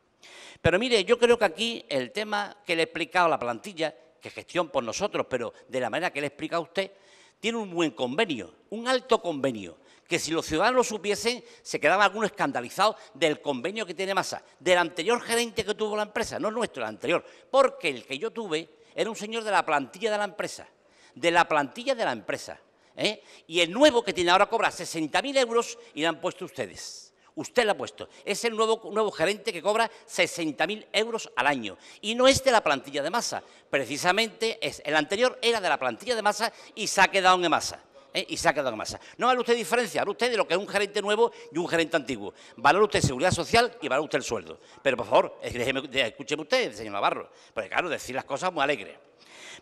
Pero mire, yo creo que aquí el tema que le he explicado a la plantilla, que gestión por nosotros, pero de la manera que le he explicado a usted, tiene un buen convenio, un alto convenio que si los ciudadanos lo supiesen, se quedaban algunos escandalizados del convenio que tiene Masa, del anterior gerente que tuvo la empresa, no nuestro, el anterior, porque el que yo tuve era un señor de la plantilla de la empresa, de la plantilla de la empresa. ¿eh? Y el nuevo que tiene ahora cobra 60.000 euros y lo han puesto ustedes. Usted lo ha puesto. Es el nuevo, nuevo gerente que cobra 60.000 euros al año. Y no es de la plantilla de masa. Precisamente es, el anterior era de la plantilla de masa y se ha quedado en masa. ¿eh? Y y ha quedado en masa. No vale usted diferencia, vale usted de lo que es un gerente nuevo y un gerente antiguo. Valora usted seguridad social y valora usted el sueldo. Pero por favor, escúcheme usted, señor Navarro, porque claro, decir las cosas muy alegre.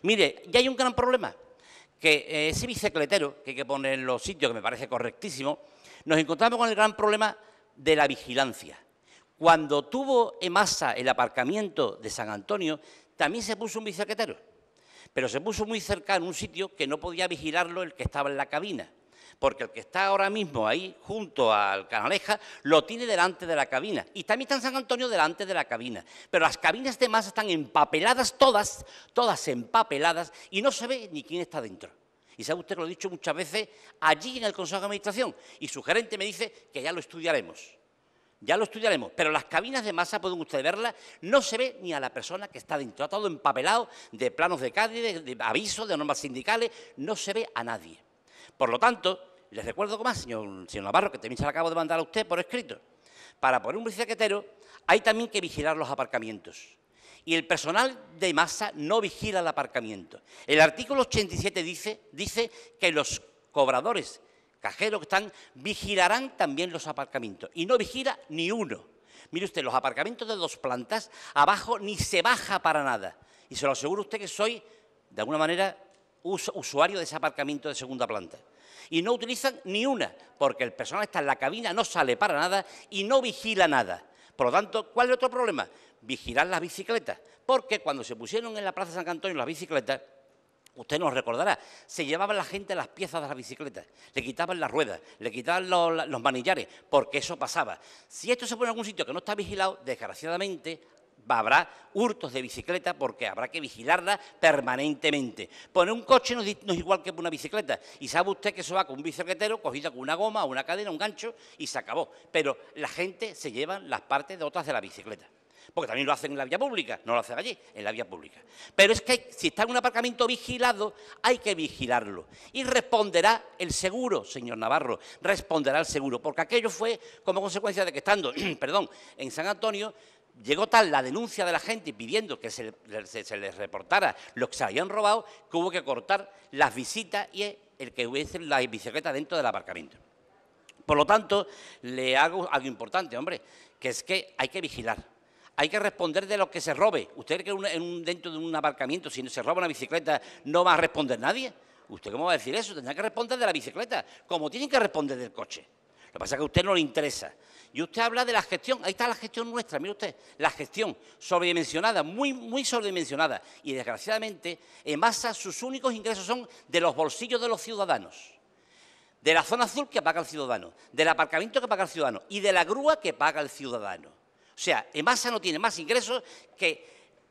Mire, ya hay un gran problema, que eh, ese bicicletero que hay que poner en los sitios, que me parece correctísimo, nos encontramos con el gran problema de la vigilancia. Cuando tuvo en masa el aparcamiento de San Antonio, también se puso un bicicletero pero se puso muy cerca en un sitio que no podía vigilarlo el que estaba en la cabina, porque el que está ahora mismo ahí, junto al canaleja, lo tiene delante de la cabina. Y también está San Antonio delante de la cabina. Pero las cabinas de más están empapeladas todas, todas empapeladas, y no se ve ni quién está dentro. Y sabe usted que lo he dicho muchas veces allí en el Consejo de Administración. Y su gerente me dice que ya lo estudiaremos. Ya lo estudiaremos, pero las cabinas de masa, pueden ustedes verlas, no se ve ni a la persona que está dentro. Está todo empapelado de planos de Cádiz, de, avisos, de normas sindicales, no se ve a nadie. Por lo tanto, les recuerdo más, señor, Navarro, que también se lo acabo de mandar a usted por escrito. Para poner un bicicletero hay también que vigilar los aparcamientos. Y el personal de masa no vigila el aparcamiento. El artículo 87 dice, dice que los cobradores cajeros que están, vigilarán también los aparcamientos. Y no vigila ni uno. Mire usted, los aparcamientos de dos plantas, abajo ni se baja para nada. Y se lo aseguro usted que soy, de alguna manera, usuario de ese aparcamiento de segunda planta. Y no utilizan ni una, porque el personal está en la cabina, no sale para nada y no vigila nada. Por lo tanto, ¿cuál es el otro problema? Vigilar las bicicletas. Porque cuando se pusieron en la Plaza San Antonio las bicicletas, usted nos recordará, se llevaba la gente las piezas de las bicicleta, le quitaban las ruedas, le quitaban los, manillares, porque eso pasaba. Si esto se pone en algún sitio que no está vigilado, desgraciadamente habrá hurtos de bicicleta porque habrá que vigilarla permanentemente. Poner un coche no es, igual que una bicicleta. Y sabe usted que eso va con un bicicletero, cogida con una goma, una cadena, un gancho y se acabó. Pero la gente se lleva las partes de otras de la bicicleta porque también lo hacen en la vía pública, no lo hacen allí, en la vía pública. Pero es que si está en un aparcamiento vigilado, hay que vigilarlo. Y responderá el seguro, señor Navarro, responderá el seguro, porque aquello fue como consecuencia de que estando, perdón, en San Antonio, llegó tal la denuncia de la gente pidiendo que se, les reportara lo que se habían robado, que hubo que cortar las visitas y el que hubiese la bicicleta dentro del aparcamiento. Por lo tanto, le hago algo importante, hombre, que es que hay que vigilar hay que responder de lo que se robe. Usted cree que en un, dentro de un aparcamiento, si se roba una bicicleta, no va a responder nadie. ¿Usted cómo va a decir eso? Tendrá que responder de la bicicleta, como tienen que responder del coche. Lo que pasa es que a usted no le interesa. Y usted habla de la gestión, ahí está la gestión nuestra, mire usted, la gestión sobredimensionada, muy, muy sobredimensionada. Y desgraciadamente, en masa, sus únicos ingresos son de los bolsillos de los ciudadanos de la zona azul que paga el ciudadano, del aparcamiento que paga el ciudadano y de la grúa que paga el ciudadano. O sea, EMASA no tiene más ingresos que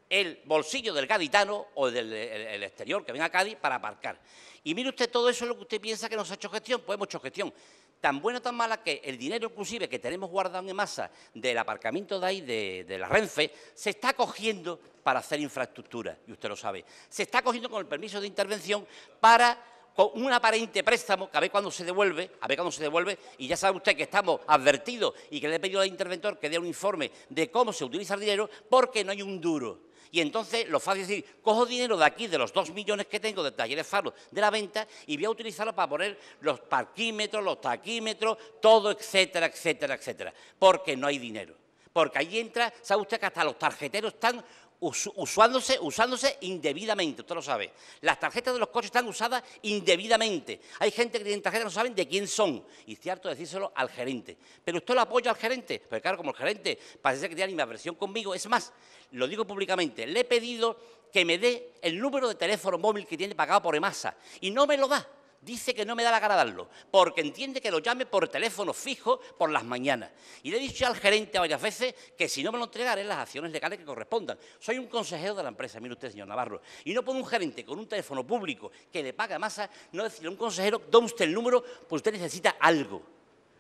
el bolsillo del gaditano o del eh, exterior que viene a Cádiz para aparcar. Y mire usted, todo eso es lo que usted piensa que nos ha hecho gestión. Pues hemos hecho gestión tan buena, tan mala, que el dinero inclusive que tenemos guardado en EMASA del aparcamiento de ahí, de, de la Renfe, se está cogiendo para hacer infraestructura, y usted lo sabe. Se está cogiendo con el permiso de intervención para con un aparente préstamo, que a ver cuándo se devuelve, a ver cuándo se devuelve, y ya sabe usted que estamos advertidos y que le he pedido al interventor que dé un informe de cómo se utiliza el dinero, porque no hay un duro. Y entonces lo fácil es decir, cojo dinero de aquí, de los dos millones que tengo de talleres faros de la venta, y voy a utilizarlo para poner los parquímetros, los taquímetros, todo, etcétera, etcétera, etcétera. Porque no hay dinero. Porque ahí entra, sabe usted que hasta los tarjeteros están usándose, usándose indebidamente, usted lo sabe. Las tarjetas de los coches están usadas indebidamente. Hay gente que tiene tarjetas no saben de quién son. Y es cierto decírselo al gerente. Pero usted lo apoya al gerente. Pero claro, como el gerente parece que tiene versión conmigo, es más, lo digo públicamente, le he pedido que me dé el número de teléfono móvil que tiene pagado por EMASA. Y no me lo da dice que no me da la cara darlo, porque entiende que lo llame por teléfono fijo por las mañanas. Y le he dicho al gerente varias veces que si no me lo entregaré las acciones legales que correspondan. Soy un consejero de la empresa, mire usted, señor Navarro. Y no puedo un gerente con un teléfono público que le paga masa no decirle a un consejero, dame usted el número, pues usted necesita algo.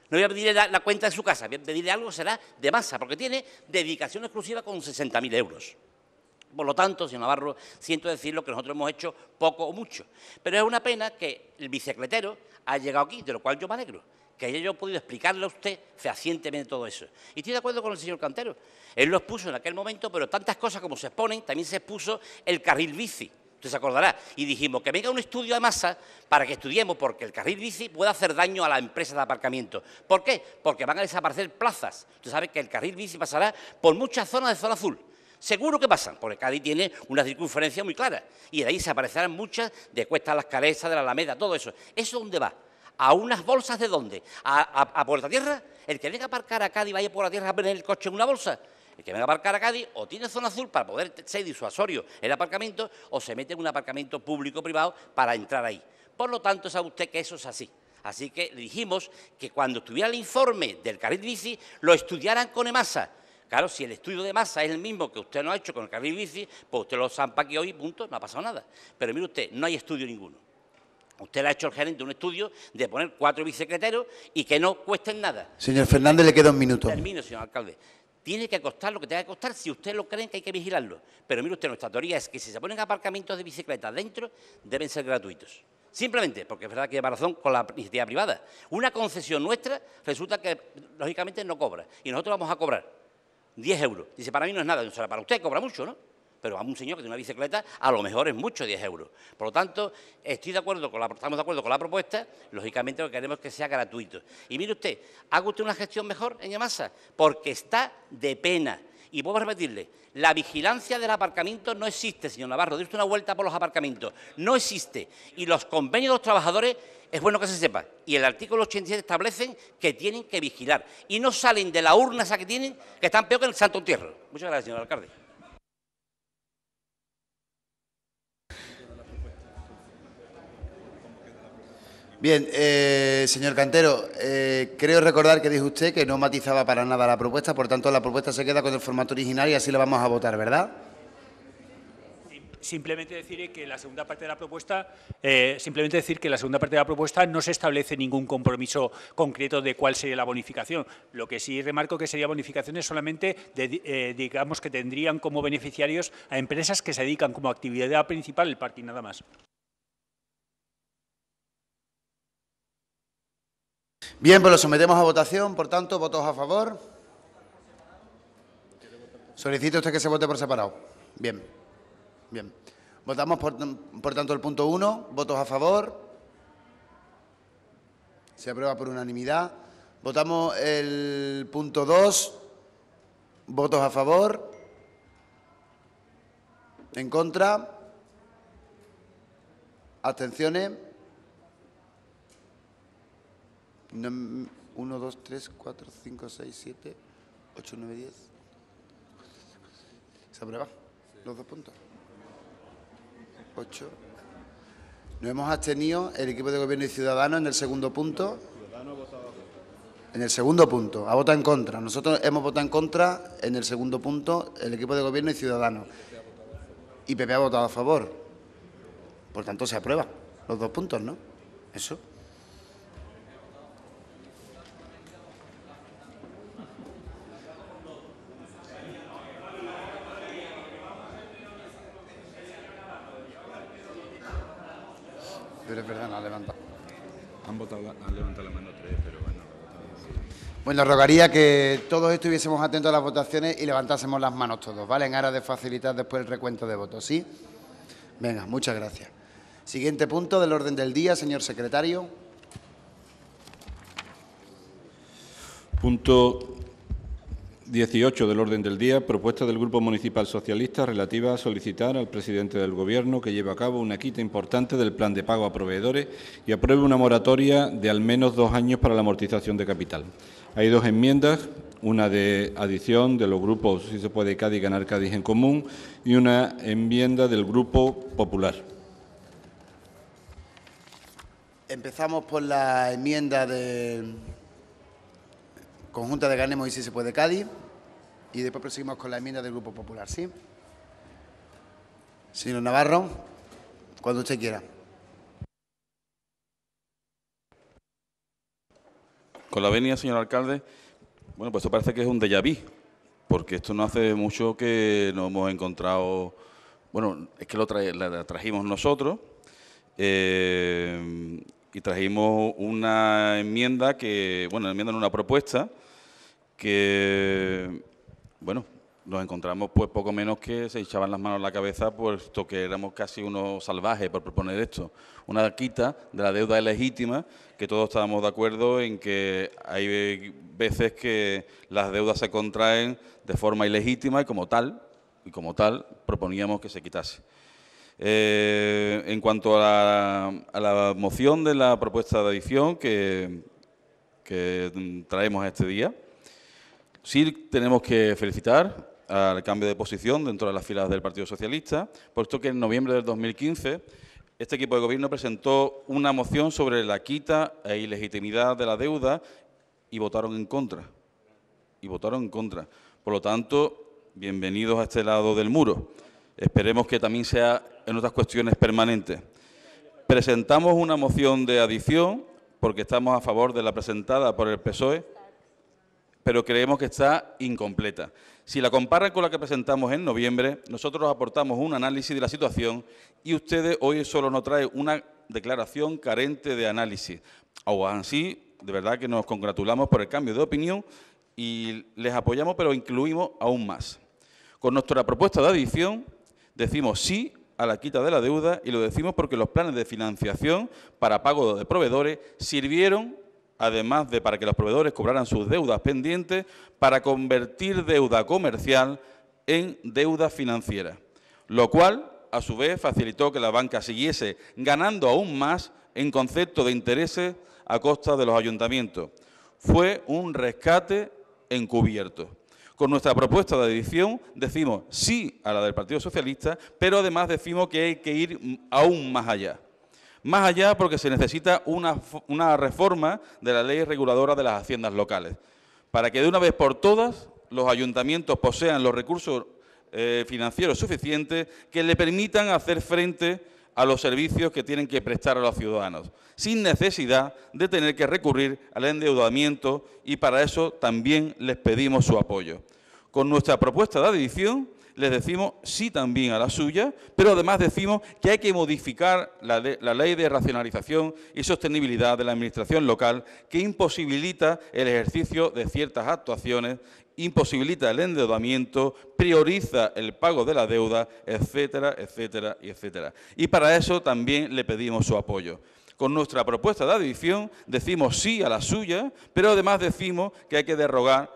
No voy a pedirle la, la cuenta de su casa, voy a pedirle algo, será de masa, porque tiene dedicación exclusiva con 60.000 euros. Por lo tanto, señor Navarro, siento decirlo que nosotros hemos hecho poco o mucho. Pero es una pena que el bicicletero ha llegado aquí, de lo cual yo me alegro que haya yo podido explicarle a usted fehacientemente todo eso. Y estoy de acuerdo con el señor Cantero. Él lo expuso en aquel momento, pero tantas cosas como se exponen, también se expuso el carril bici. Usted se acordará. Y dijimos que venga un estudio de masa para que estudiemos, porque el carril bici puede hacer daño a la empresa de aparcamiento. ¿Por qué? Porque van a desaparecer plazas. Usted sabe que el carril bici pasará por muchas zonas de zona azul. Seguro que pasan, porque Cádiz tiene una circunferencia muy clara. Y de ahí se aparecerán muchas de Cuesta las Calesas, de la Alameda, todo eso. ¿Eso dónde va? ¿A unas bolsas de dónde? ¿A, Puerta Tierra? ¿El que venga a aparcar a Cádiz vaya por la tierra a poner el coche en una bolsa? El que venga a aparcar a Cádiz o tiene zona azul para poder ser disuasorio el aparcamiento o se mete en un aparcamiento público-privado para entrar ahí. Por lo tanto, sabe usted que eso es así. Así que le dijimos que cuando estuviera el informe del carril bici, lo estudiaran con EMASA Claro, si el estudio de masa es el mismo que usted no ha hecho con el carril bici, pues usted lo zampa aquí hoy, punto, no ha pasado nada. Pero mire usted, no hay estudio ninguno. Usted le ha hecho el gerente un estudio de poner cuatro bicicleteros y que no cuesten nada. Señor Fernández, le queda un minuto. Termino, señor alcalde. Tiene que costar lo que tenga que costar si usted lo creen que hay que vigilarlo. Pero mire usted, nuestra teoría es que si se ponen aparcamientos de bicicletas dentro, deben ser gratuitos. Simplemente, porque es verdad que lleva razón con la iniciativa privada. Una concesión nuestra resulta que, lógicamente, no cobra. Y nosotros vamos a cobrar. 10 euros. Dice, para mí no es nada. para usted cobra mucho, ¿no? Pero a un señor que tiene una bicicleta, a lo mejor es mucho 10 euros. Por lo tanto, estoy de acuerdo con la, estamos de acuerdo con la propuesta, lógicamente lo que queremos es que sea gratuito. Y mire usted, ¿haga usted una gestión mejor en Yamasa? Porque está de pena. Y puedo repetirle, la vigilancia del aparcamiento no existe, señor Navarro. Diste una vuelta por los aparcamientos. No existe. Y los convenios de los trabajadores es bueno que se sepa. Y el artículo 87 establecen que tienen que vigilar. Y no salen de la urna esa que tienen, que están peor que el Santo Entierro. Muchas gracias, señor alcalde. Bien, eh, señor Cantero, eh, creo recordar que dijo usted que no matizaba para nada la propuesta, por tanto la propuesta se queda con el formato original y así la vamos a votar, ¿verdad? Simplemente decir que la segunda parte de la propuesta, eh, simplemente decir que la segunda parte de la propuesta no se establece ningún compromiso concreto de cuál sería la bonificación. Lo que sí remarco que sería bonificaciones solamente, digamos que tendrían como beneficiarios a empresas que se dedican como actividad principal el parking nada más. Bien, pues lo sometemos a votación, por tanto, votos a favor. Solicito usted que se vote por separado. Bien, bien. Votamos, por, tanto, el punto 1, votos a favor. Se aprueba por unanimidad. Votamos el punto 2, votos a favor. ¿En contra? ¿Abstenciones? 1, 2, 3, 4, 5, 6, 7, 8, 9, 10. ¿Se aprueba? Los dos puntos. 8. Nos hemos abstenido el equipo de gobierno y ciudadanos en el segundo punto. En el segundo punto, ha votado en contra. Nosotros hemos votado en contra en el segundo punto, el equipo de gobierno y ciudadanos. Y PP ha votado a favor. Por tanto, se aprueba los dos puntos, ¿no? Eso. Nos rogaría que todos estuviésemos atentos a las votaciones y levantásemos las manos todos, ¿vale? En aras de facilitar después el recuento de votos, ¿sí? Venga, muchas gracias. Siguiente punto del orden del día, señor secretario. Punto 18 del orden del día, propuesta del Grupo Municipal Socialista relativa a solicitar al presidente del Gobierno que lleve a cabo una quita importante del plan de pago a proveedores y apruebe una moratoria de al menos dos años para la amortización de capital. Hay dos enmiendas, una de adición de los grupos, si se puede, Cádiz ganar Cádiz en común, y una enmienda del Grupo Popular. Empezamos por la enmienda de conjunta de Ganemos y si se puede Cádiz, y después proseguimos con la enmienda del Grupo Popular, ¿sí? Señor Navarro, cuando usted quiera. con la venia, señor alcalde, bueno, pues esto parece que es un déjà vu, porque esto no hace mucho que nos hemos encontrado, bueno, es que lo la trajimos nosotros eh, y trajimos una enmienda que, bueno, enmienda en una propuesta que, bueno, nos encontramos pues poco menos que se echaban las manos a la cabeza puesto que éramos casi unos salvajes por proponer esto. Una quita de la deuda ilegítima que todos estábamos de acuerdo en que hay veces que las deudas se contraen de forma ilegítima y como tal, y como tal proponíamos que se quitase. Eh, en cuanto a la, moción de la propuesta de adición que, que traemos este día, sí tenemos que felicitar al cambio de posición dentro de las filas del Partido Socialista, puesto que en noviembre del 2015 este equipo de gobierno presentó una moción sobre la quita e ilegitimidad de la deuda y votaron en contra. Y votaron en contra. Por lo tanto, bienvenidos a este lado del muro. Esperemos que también sea en otras cuestiones permanentes. Presentamos una moción de adición porque estamos a favor de la presentada por el PSOE pero creemos que está incompleta. Si la comparan con la que presentamos en noviembre, nosotros aportamos un análisis de la situación y ustedes hoy solo nos traen una declaración carente de análisis. Aún así, de verdad que nos congratulamos por el cambio de opinión y les apoyamos, pero incluimos aún más. Con nuestra propuesta de adición, decimos sí a la quita de la deuda y lo decimos porque los planes de financiación para pago de proveedores sirvieron además de para que los proveedores cobraran sus deudas pendientes, para convertir deuda comercial en deuda financiera, lo cual, a su vez, facilitó que la banca siguiese ganando aún más en concepto de intereses a costa de los ayuntamientos. Fue un rescate encubierto. Con nuestra propuesta de adición decimos sí a la del Partido Socialista, pero además decimos que hay que ir aún más allá más allá porque se necesita una, reforma de la ley reguladora de las haciendas locales, para que de una vez por todas los ayuntamientos posean los recursos eh, financieros suficientes que le permitan hacer frente a los servicios que tienen que prestar a los ciudadanos, sin necesidad de tener que recurrir al endeudamiento y para eso también les pedimos su apoyo. Con nuestra propuesta de adición les decimos sí también a la suya, pero además decimos que hay que modificar la, ley de racionalización y sostenibilidad de la administración local que imposibilita el ejercicio de ciertas actuaciones, imposibilita el endeudamiento, prioriza el pago de la deuda, etcétera, etcétera etcétera. Y para eso también le pedimos su apoyo con nuestra propuesta de adición, decimos sí a la suya, pero además decimos que hay que derrogar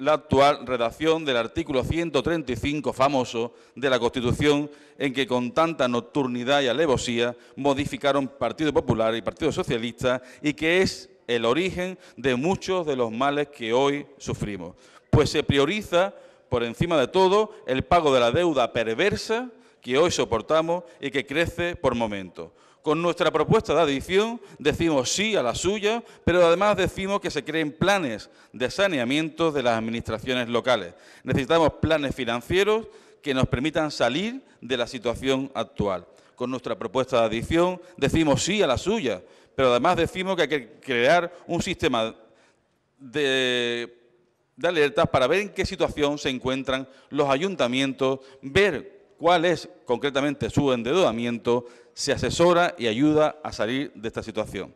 la actual redacción del artículo 135 famoso de la Constitución, en que con tanta nocturnidad y alevosía modificaron Partido Popular y Partido Socialista y que es el origen de muchos de los males que hoy sufrimos. Pues se prioriza por encima de todo el pago de la deuda perversa que hoy soportamos y que crece por momentos. Con nuestra propuesta de adición decimos sí a la suya, pero además decimos que se creen planes de saneamiento de las administraciones locales. Necesitamos planes financieros que nos permitan salir de la situación actual. Con nuestra propuesta de adición decimos sí a la suya, pero además decimos que hay que crear un sistema de, de alertas para ver en qué situación se encuentran los ayuntamientos, ver cuál es concretamente su endeudamiento, se asesora y ayuda a salir de esta situación.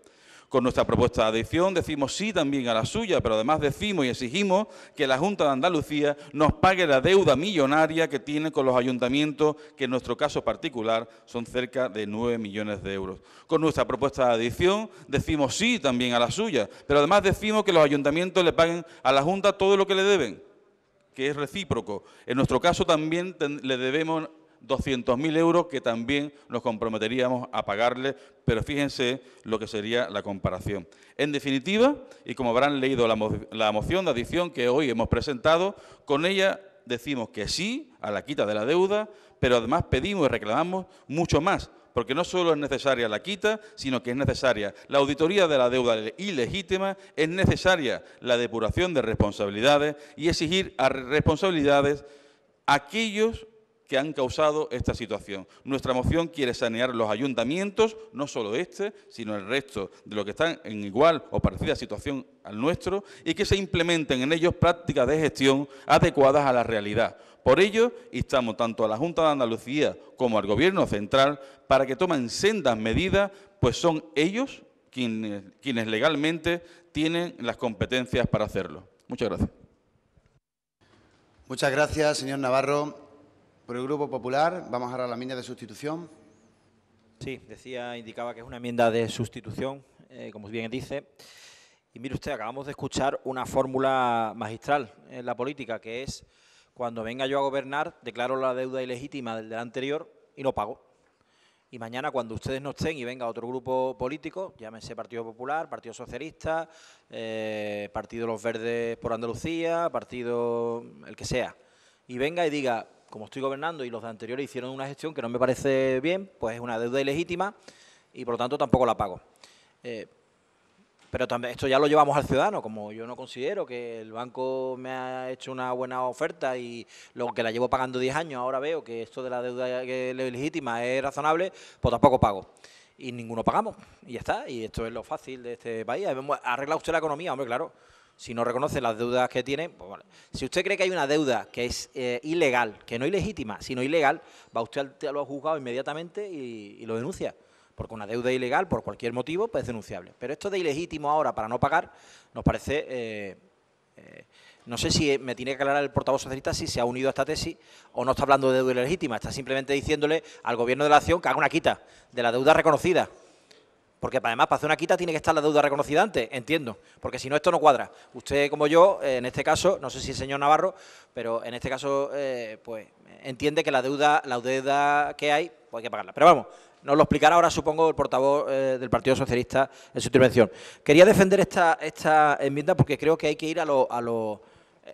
Con nuestra propuesta de adición decimos sí también a la suya, pero además decimos y exigimos que la Junta de Andalucía nos pague la deuda millonaria que tiene con los ayuntamientos, que en nuestro caso particular son cerca de 9 millones de euros. Con nuestra propuesta de adición decimos sí también a la suya, pero además decimos que los ayuntamientos le paguen a la Junta todo lo que le deben que es recíproco. En nuestro caso también le debemos 200.000 euros que también nos comprometeríamos a pagarle, pero fíjense lo que sería la comparación. En definitiva, y como habrán leído la, la moción de adición que hoy hemos presentado, con ella decimos que sí a la quita de la deuda, pero además pedimos y reclamamos mucho más, porque no solo es necesaria la quita, sino que es necesaria la auditoría de la deuda ilegítima, es necesaria la depuración de responsabilidades y exigir responsabilidades a aquellos que han causado esta situación. Nuestra moción quiere sanear los ayuntamientos, no solo este, sino el resto de los que están en igual o parecida situación al nuestro, y que se implementen en ellos prácticas de gestión adecuadas a la realidad. Por ello, instamos tanto a la Junta de Andalucía como al Gobierno Central para que tomen sendas medidas, pues son ellos quienes, legalmente tienen las competencias para hacerlo. Muchas gracias. Muchas gracias, señor Navarro. Por el Grupo Popular, vamos ahora a la enmienda de sustitución. Sí, decía, indicaba que es una enmienda de sustitución, eh, como bien dice. Y mire usted, acabamos de escuchar una fórmula magistral en la política, que es cuando venga yo a gobernar, declaro la deuda ilegítima del, anterior y no pago. Y mañana, cuando ustedes no estén y venga otro grupo político, llámense Partido Popular, Partido Socialista, eh, Partido Los Verdes por Andalucía, Partido el que sea, y venga y diga, como estoy gobernando y los de anteriores hicieron una gestión que no me parece bien, pues es una deuda ilegítima y por lo tanto tampoco la pago. Eh, pero también esto ya lo llevamos al ciudadano, como yo no considero que el banco me ha hecho una buena oferta y lo que la llevo pagando 10 años, ahora veo que esto de la deuda legítima es razonable, pues tampoco pago y ninguno pagamos. Y ya está, y esto es lo fácil de este país. Arregla usted la economía, hombre, claro. Si no reconoce las deudas que tiene, pues vale. Si usted cree que hay una deuda que es eh, ilegal, que no ilegítima sino ilegal, va usted a lo juzgado inmediatamente y lo denuncia porque una deuda ilegal, por cualquier motivo, pues es denunciable. Pero esto de ilegítimo ahora para no pagar nos parece... Eh, eh, no sé si me tiene que aclarar el portavoz socialista si se ha unido a esta tesis o no está hablando de deuda ilegítima, está simplemente diciéndole al gobierno de la acción que haga una quita de la deuda reconocida. Porque además para hacer una quita tiene que estar la deuda reconocida antes, entiendo, porque si no esto no cuadra. Usted como yo, eh, en este caso, no sé si el señor Navarro, pero en este caso pues entiende que la deuda, la deuda que hay, pues hay que pagarla. Pero vamos, nos lo explicará ahora, supongo, el portavoz eh, del Partido Socialista en su intervención. Quería defender esta, enmienda porque creo que hay que ir a lo, eh,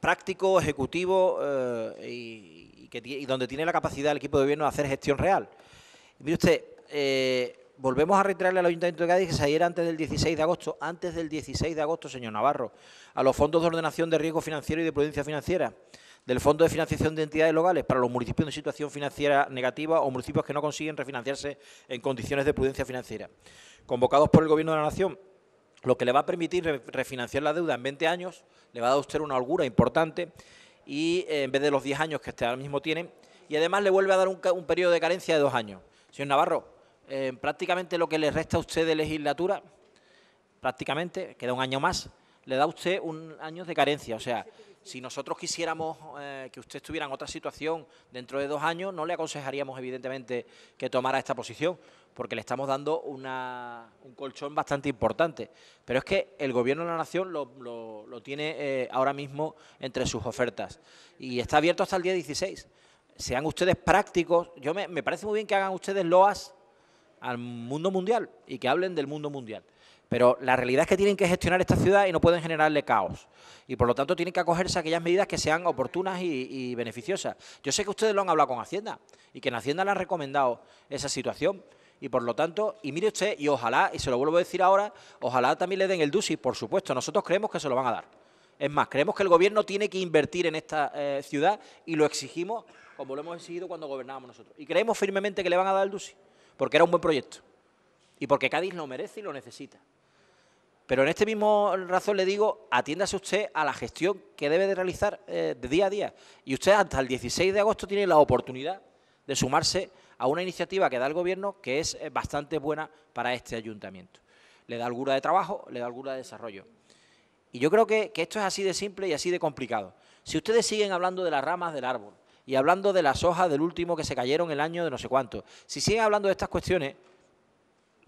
práctico, ejecutivo eh, y, donde tiene la capacidad el equipo de gobierno de hacer gestión real. mire usted, volvemos a reiterarle al Ayuntamiento de Cádiz que se ayer, antes del 16 de agosto, antes del 16 de agosto, señor Navarro, a los fondos de ordenación de riesgo financiero y de prudencia financiera del Fondo de Financiación de Entidades Locales para los municipios en situación financiera negativa o municipios que no consiguen refinanciarse en condiciones de prudencia financiera. Convocados por el Gobierno de la Nación, lo que le va a permitir refinanciar la deuda en 20 años, le va a dar a usted una holgura importante y eh, en vez de los 10 años que usted ahora mismo tiene, y además le vuelve a dar un, periodo de carencia de dos años. Señor Navarro, eh, prácticamente lo que le resta a usted de legislatura, prácticamente, queda un año más, le da a usted un año de carencia, o sea, si nosotros quisiéramos eh, que usted estuviera en otra situación dentro de dos años, no le aconsejaríamos, evidentemente, que tomara esta posición, porque le estamos dando un colchón bastante importante. Pero es que el Gobierno de la Nación lo, tiene eh, ahora mismo entre sus ofertas y está abierto hasta el día 16. Sean ustedes prácticos. Yo me parece muy bien que hagan ustedes loas al mundo mundial y que hablen del mundo mundial. Pero la realidad es que tienen que gestionar esta ciudad y no pueden generarle caos. Y por lo tanto tienen que acogerse a aquellas medidas que sean oportunas y, beneficiosas. Yo sé que ustedes lo han hablado con Hacienda y que en Hacienda le han recomendado esa situación. Y por lo tanto, y mire usted, y ojalá, y se lo vuelvo a decir ahora, ojalá también le den el DUSI, por supuesto, nosotros creemos que se lo van a dar. Es más, creemos que el gobierno tiene que invertir en esta eh, ciudad y lo exigimos como lo hemos exigido cuando gobernábamos nosotros. Y creemos firmemente que le van a dar el DUSI, porque era un buen proyecto y porque Cádiz lo merece y lo necesita. Pero en este mismo razón le digo, atiéndase usted a la gestión que debe de realizar eh, de día a día. Y usted hasta el 16 de agosto tiene la oportunidad de sumarse a una iniciativa que da el Gobierno que es eh, bastante buena para este ayuntamiento. Le da alguna de trabajo, le da alguna de desarrollo. Y yo creo que, que esto es así de simple y así de complicado. Si ustedes siguen hablando de las ramas del árbol y hablando de las hojas del último que se cayeron el año de no sé cuánto, si siguen hablando de estas cuestiones,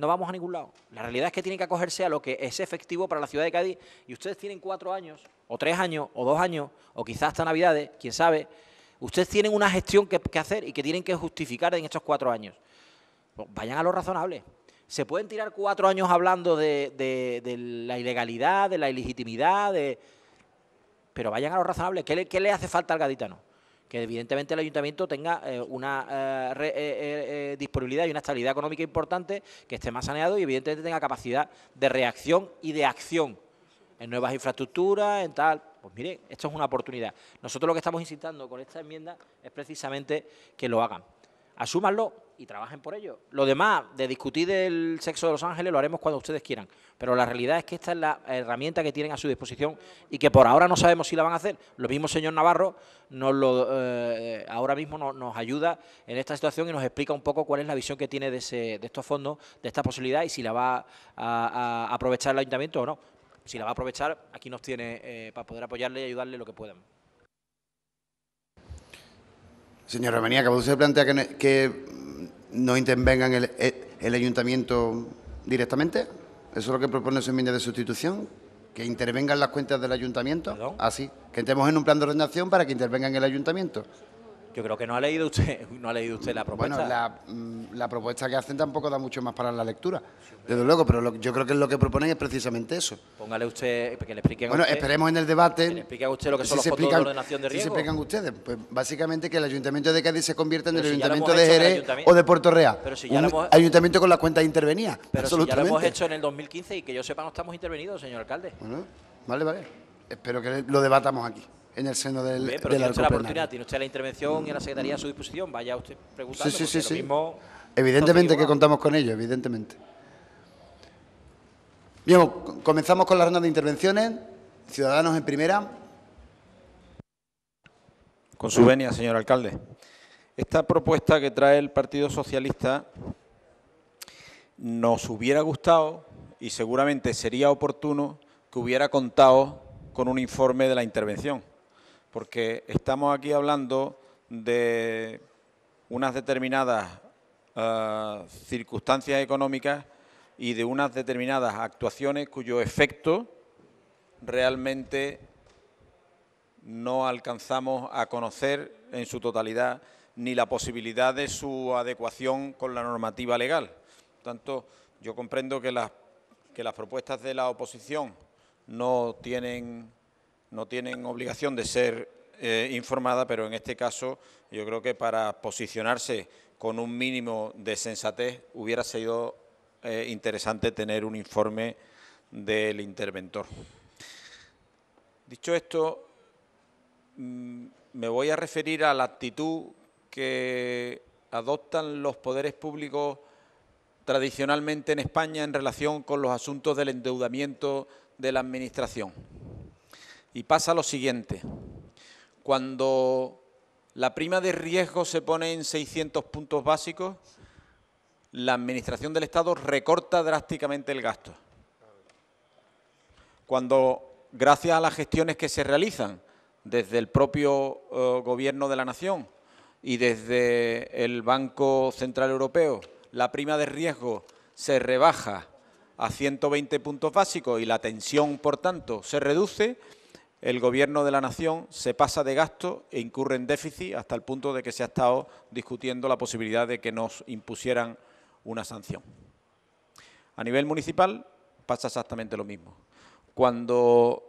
no vamos a ningún lado. La realidad es que tienen que acogerse a lo que es efectivo para la ciudad de Cádiz y ustedes tienen cuatro años, o tres años, o dos años, o quizás hasta Navidades, quién sabe. Ustedes tienen una gestión que, hacer y que tienen que justificar en estos cuatro años. Pues vayan a lo razonable. Se pueden tirar cuatro años hablando de, la ilegalidad, de la ilegitimidad, pero vayan a lo razonable. qué le hace falta al gaditano? que evidentemente el ayuntamiento tenga eh, una eh, eh, disponibilidad y una estabilidad económica importante, que esté más saneado y evidentemente tenga capacidad de reacción y de acción en nuevas infraestructuras, en tal. Pues mire, esto es una oportunidad. Nosotros lo que estamos incitando con esta enmienda es precisamente que lo hagan. Asúmanlo, y trabajen por ello. Lo demás, de discutir del sexo de los ángeles, lo haremos cuando ustedes quieran. Pero la realidad es que esta es la herramienta que tienen a su disposición y que por ahora no sabemos si la van a hacer. Lo mismo señor Navarro lo, eh, ahora mismo nos ayuda en esta situación y nos explica un poco cuál es la visión que tiene de, ese, de estos fondos, de esta posibilidad y si la va a, aprovechar el ayuntamiento o no. Si la va a aprovechar, aquí nos tiene eh, para poder apoyarle y ayudarle lo que puedan. Señor Romanía, acabo de plantear que no intervengan el, eh, el ayuntamiento directamente. Eso es lo que propone su enmienda de sustitución, que intervengan las cuentas del ayuntamiento. Así, ah, que entremos en un plan de ordenación para que intervengan el ayuntamiento. Yo creo que no ha leído usted, no ha leído usted la propuesta. Bueno, mm, la, propuesta que hacen tampoco da mucho más para la lectura, desde luego, pero yo creo que lo que proponen es precisamente eso. Póngale usted, que le expliquen Bueno, esperemos en el debate. Que le explique usted lo que son los se de ordenación de riesgo. Si se explican ustedes, pues básicamente que el Ayuntamiento de Cádiz se convierta en el Ayuntamiento de Jerez o de Puerto Real. ayuntamiento con la cuenta intervenía Pero Si ya lo hemos hecho en el 2015 y que yo sepa no estamos intervenidos, señor alcalde. Bueno, vale, vale. Espero que lo debatamos aquí en el seno del, la oportunidad, tiene usted la intervención y la Secretaría a su disposición, vaya usted preguntando. evidentemente que contamos con ello, evidentemente. Bien, comenzamos con la ronda de intervenciones. Ciudadanos en primera. Con su venia, señor alcalde. Esta propuesta que trae el Partido Socialista nos hubiera gustado y seguramente sería oportuno que hubiera contado con un informe de la intervención porque estamos aquí hablando de unas determinadas eh, circunstancias económicas y de unas determinadas actuaciones cuyo efecto realmente no alcanzamos a conocer en su totalidad ni la posibilidad de su adecuación con la normativa legal. Por tanto, yo comprendo que las, que las propuestas de la oposición no tienen no tienen obligación de ser eh, informada, pero en este caso yo creo que para posicionarse con un mínimo de sensatez hubiera sido eh, interesante tener un informe del interventor. Dicho esto, mm, me voy a referir a la actitud que adoptan los poderes públicos tradicionalmente en España en relación con los asuntos del endeudamiento de la Administración. Y pasa lo siguiente, cuando la prima de riesgo se pone en 600 puntos básicos, la Administración del Estado recorta drásticamente el gasto. Cuando, gracias a las gestiones que se realizan desde el propio eh, Gobierno de la Nación y desde el Banco Central Europeo, la prima de riesgo se rebaja a 120 puntos básicos y la tensión, por tanto, se reduce, el Gobierno de la Nación se pasa de gasto e incurre en déficit hasta el punto de que se ha estado discutiendo la posibilidad de que nos impusieran una sanción. A nivel municipal pasa exactamente lo mismo. Cuando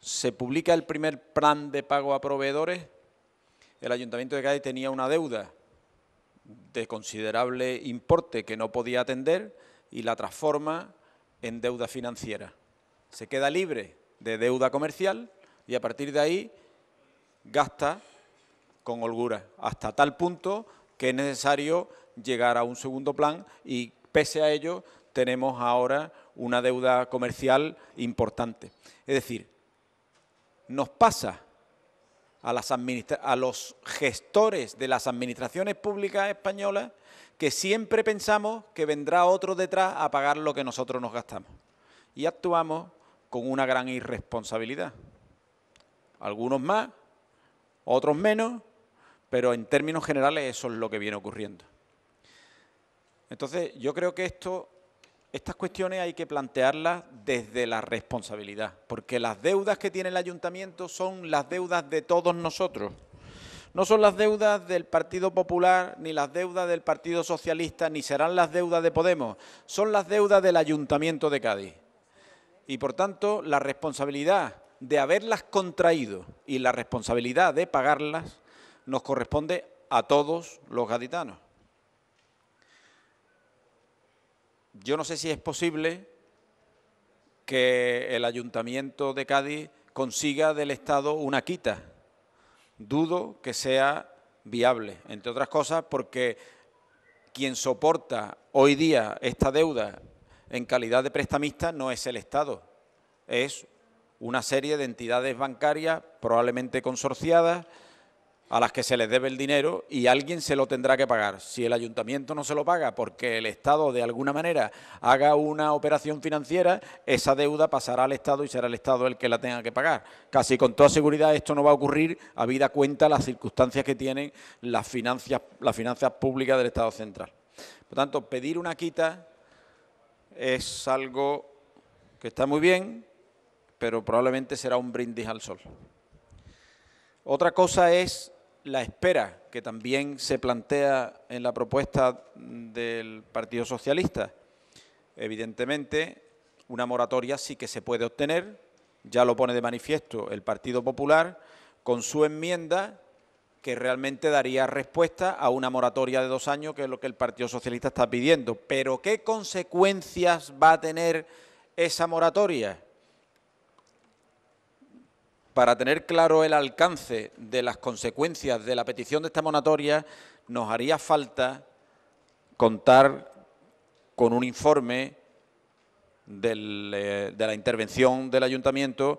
se publica el primer plan de pago a proveedores, el Ayuntamiento de Cádiz tenía una deuda de considerable importe que no podía atender y la transforma en deuda financiera. Se queda libre de deuda comercial y a partir de ahí gasta con holgura, hasta tal punto que es necesario llegar a un segundo plan y pese a ello tenemos ahora una deuda comercial importante. Es decir, nos pasa a, las a, los gestores de las administraciones públicas españolas que siempre pensamos que vendrá otro detrás a pagar lo que nosotros nos gastamos. Y actuamos con una gran irresponsabilidad. Algunos más, otros menos, pero en términos generales eso es lo que viene ocurriendo. Entonces, yo creo que esto, estas cuestiones hay que plantearlas desde la responsabilidad, porque las deudas que tiene el ayuntamiento son las deudas de todos nosotros. No son las deudas del Partido Popular, ni las deudas del Partido Socialista, ni serán las deudas de Podemos, son las deudas del Ayuntamiento de Cádiz. Y por tanto, la responsabilidad de haberlas contraído y la responsabilidad de pagarlas nos corresponde a todos los gaditanos. Yo no sé si es posible que el Ayuntamiento de Cádiz consiga del Estado una quita. Dudo que sea viable, entre otras cosas porque quien soporta hoy día esta deuda en calidad de prestamista no es el Estado, es una serie de entidades bancarias probablemente consorciadas a las que se les debe el dinero y alguien se lo tendrá que pagar. Si el ayuntamiento no se lo paga porque el Estado de alguna manera haga una operación financiera, esa deuda pasará al Estado y será el Estado el que la tenga que pagar. Casi con toda seguridad esto no va a ocurrir a vida cuenta las circunstancias que tienen las finanzas, finanzas públicas del Estado central. Por tanto, pedir una quita es algo que está muy bien, pero probablemente será un brindis al sol. Otra cosa es la espera, que también se plantea en la propuesta del Partido Socialista. Evidentemente, una moratoria sí que se puede obtener, ya lo pone de manifiesto el Partido Popular, con su enmienda que realmente daría respuesta a una moratoria de dos años, que es lo que el Partido Socialista está pidiendo. Pero ¿qué consecuencias va a tener esa moratoria? Para tener claro el alcance de las consecuencias de la petición de esta moratoria, nos haría falta contar con un informe eh, de la intervención del ayuntamiento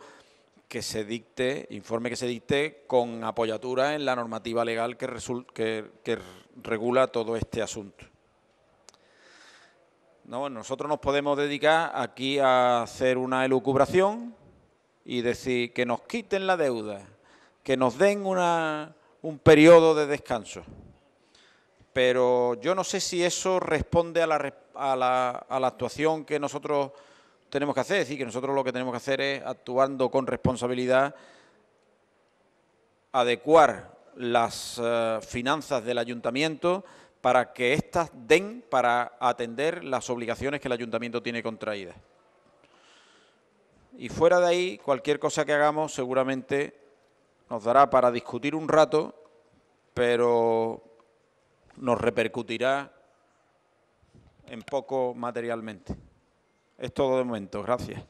que se dicte, informe que se dicte con apoyatura en la normativa legal que, que, que regula todo este asunto. nosotros nos podemos dedicar aquí a hacer una elucubración y decir que nos quiten la deuda, que nos den una, un periodo de descanso. Pero yo no sé si eso responde a la, a la, a la actuación que nosotros tenemos que hacer. Es decir, que nosotros lo que tenemos que hacer es, actuando con responsabilidad, adecuar las eh, finanzas del ayuntamiento para que éstas den para atender las obligaciones que el ayuntamiento tiene contraídas. Y fuera de ahí, cualquier cosa que hagamos seguramente nos dará para discutir un rato, pero nos repercutirá en poco materialmente es todo de momento. Gracias.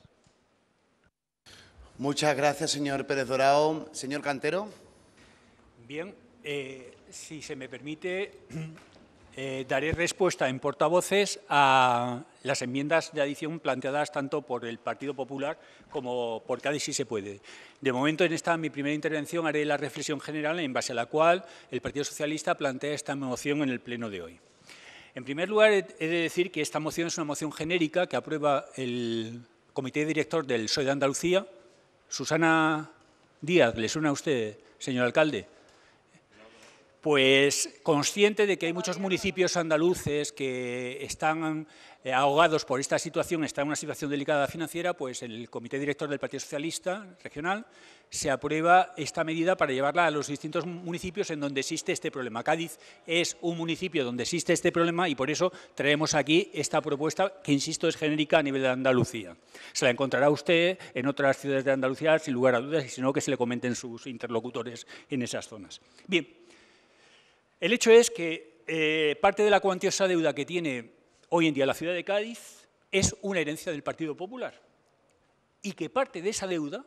Muchas gracias, señor Pérez Dorao. Señor Cantero. Bien, eh, si se me permite, eh, daré respuesta en portavoces a las enmiendas de adición planteadas tanto por el Partido Popular como por Cádiz, si se puede. De momento, en esta mi primera intervención, haré la reflexión general en base a la cual el Partido Socialista plantea esta moción en el Pleno de hoy. En primer lugar, he de decir que esta moción es una moción genérica que aprueba el Comité Director del PSOE de Andalucía. Susana Díaz, ¿le suena a usted, señor alcalde? Pues consciente de que hay muchos municipios andaluces que están eh, ahogados por esta situación, está en una situación delicada financiera, pues el Comité Director del Partido Socialista Regional se aprueba esta medida para llevarla a los distintos municipios en donde existe este problema. Cádiz es un municipio donde existe este problema y por eso traemos aquí esta propuesta que, insisto, es genérica a nivel de Andalucía. Se la encontrará usted en otras ciudades de Andalucía, sin lugar a dudas, y si no, que se le comenten sus interlocutores en esas zonas. Bien, el hecho es que eh, parte de la cuantiosa deuda que tiene hoy en día la ciudad de Cádiz es una herencia del Partido Popular y que parte de esa deuda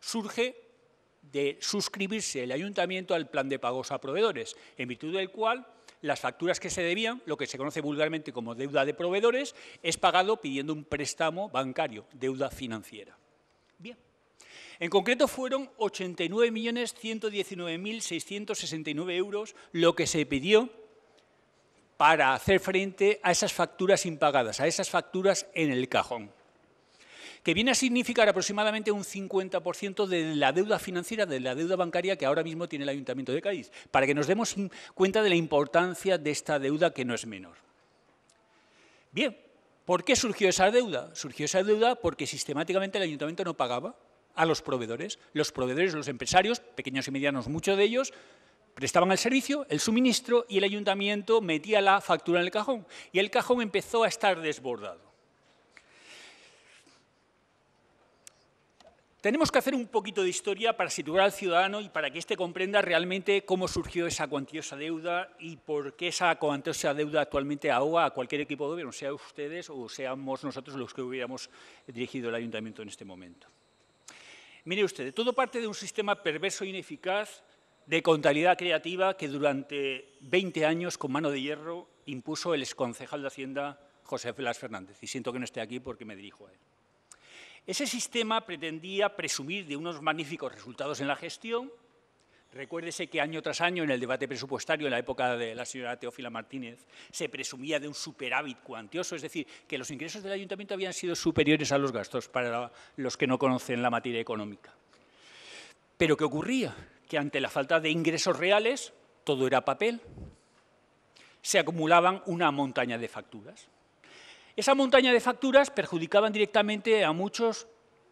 surge de suscribirse el ayuntamiento al plan de pagos a proveedores, en virtud del cual las facturas que se debían, lo que se conoce vulgarmente como deuda de proveedores, es pagado pidiendo un préstamo bancario, deuda financiera. Bien. En concreto fueron 89.119.669 euros lo que se pidió para hacer frente a esas facturas impagadas, a esas facturas en el cajón, que viene a significar aproximadamente un 50% de la deuda financiera, de la deuda bancaria que ahora mismo tiene el Ayuntamiento de Cádiz, para que nos demos cuenta de la importancia de esta deuda que no es menor. Bien, ¿por qué surgió esa deuda? Surgió esa deuda porque sistemáticamente el Ayuntamiento no pagaba a los proveedores. Los proveedores, los empresarios, pequeños y medianos, muchos de ellos, prestaban el servicio, el suministro y el ayuntamiento metía la factura en el cajón. Y el cajón empezó a estar desbordado. Tenemos que hacer un poquito de historia para situar al ciudadano y para que éste comprenda realmente cómo surgió esa cuantiosa deuda y por qué esa cuantiosa deuda actualmente ahoga a cualquier equipo de gobierno, sea ustedes o seamos nosotros los que hubiéramos dirigido el ayuntamiento en este momento. Mire usted, todo parte de un sistema perverso e ineficaz de contabilidad creativa que durante 20 años, con mano de hierro, impuso el exconcejal de Hacienda José Velas Fernández. Y siento que no esté aquí porque me dirijo a él. Ese sistema pretendía presumir de unos magníficos resultados en la gestión. Recuérdese que año tras año en el debate presupuestario, en la época de la señora Teófila Martínez, se presumía de un superávit cuantioso, es decir, que los ingresos del ayuntamiento habían sido superiores a los gastos para los que no conocen la materia económica. Pero ¿qué ocurría? que ante la falta de ingresos reales todo era papel. Se acumulaban una montaña de facturas. Esa montaña de facturas perjudicaban directamente a muchos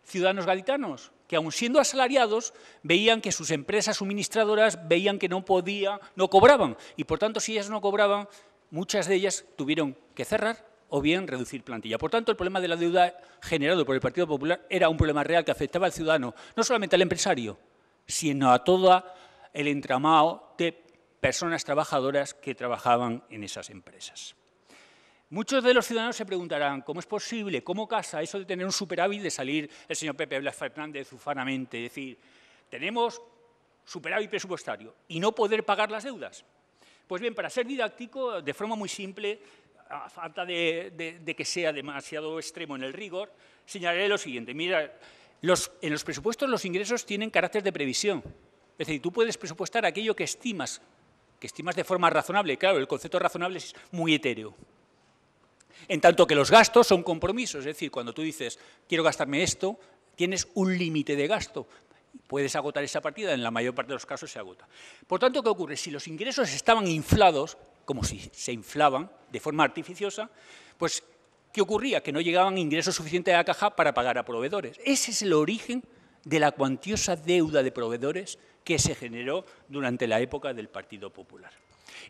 ciudadanos gaditanos, que aun siendo asalariados veían que sus empresas suministradoras veían que no podían, no cobraban y por tanto si ellas no cobraban, muchas de ellas tuvieron que cerrar o bien reducir plantilla. Por tanto, el problema de la deuda generado por el Partido Popular era un problema real que afectaba al ciudadano, no solamente al empresario, sino a todo el entramado de personas trabajadoras que trabajaban en esas empresas. Muchos de los ciudadanos se preguntarán, ¿cómo es posible, cómo casa eso de tener un superávit de salir el señor Pepe Blas Fernández ufanamente, decir, tenemos superávit presupuestario y no poder pagar las deudas? Pues bien, para ser didáctico, de forma muy simple, a falta de, de que sea demasiado extremo en el rigor, señalaré lo siguiente. Mira, en los presupuestos los ingresos tienen carácter de previsión. Es decir, tú puedes presupuestar aquello que estimas, que estimas de forma razonable. Claro, el concepto razonable es muy etéreo. En tanto que los gastos son compromisos, es decir, cuando tú dices, quiero gastarme esto, tienes un límite de gasto. Puedes agotar esa partida, en la mayor parte de los casos se agota. Por tanto, ¿qué ocurre? Si los ingresos estaban inflados, como si se inflaban de forma artificiosa, pues ¿Qué ocurría? Que no llegaban ingresos suficientes a la caja para pagar a proveedores. Ese es el origen de la cuantiosa deuda de proveedores que se generó durante la época del Partido Popular.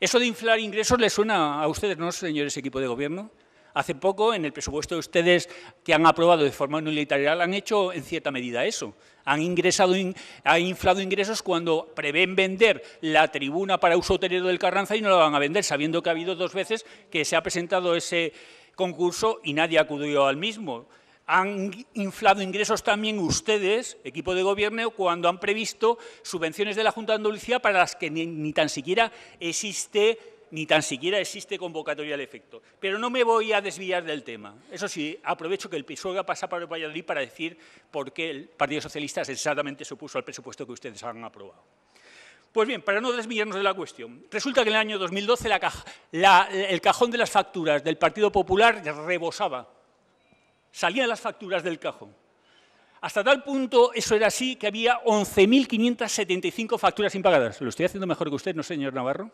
Eso de inflar ingresos le suena a ustedes, ¿no, señores equipo de gobierno? Hace poco, en el presupuesto de ustedes que han aprobado de forma unilateral, han hecho en cierta medida eso. Han, ingresado, han inflado ingresos cuando prevén vender la tribuna para uso hotelero del Carranza y no la van a vender, sabiendo que ha habido dos veces que se ha presentado ese, concurso y nadie acudió al mismo. Han inflado ingresos también ustedes, equipo de gobierno, cuando han previsto subvenciones de la Junta de Andalucía para las que ni, tan siquiera existe ni tan siquiera existe convocatoria al efecto. Pero no me voy a desviar del tema. Eso sí, aprovecho que el PSOE pasa por Valladolid para decir por qué el Partido Socialista sensatamente se opuso al presupuesto que ustedes han aprobado. Pues bien, para no desviarnos de la cuestión, resulta que en el año 2012 el cajón de las facturas del Partido Popular rebosaba. Salían las facturas del cajón. Hasta tal punto eso era así que había 11.575 facturas impagadas. ¿Lo estoy haciendo mejor que usted, no, señor Navarro?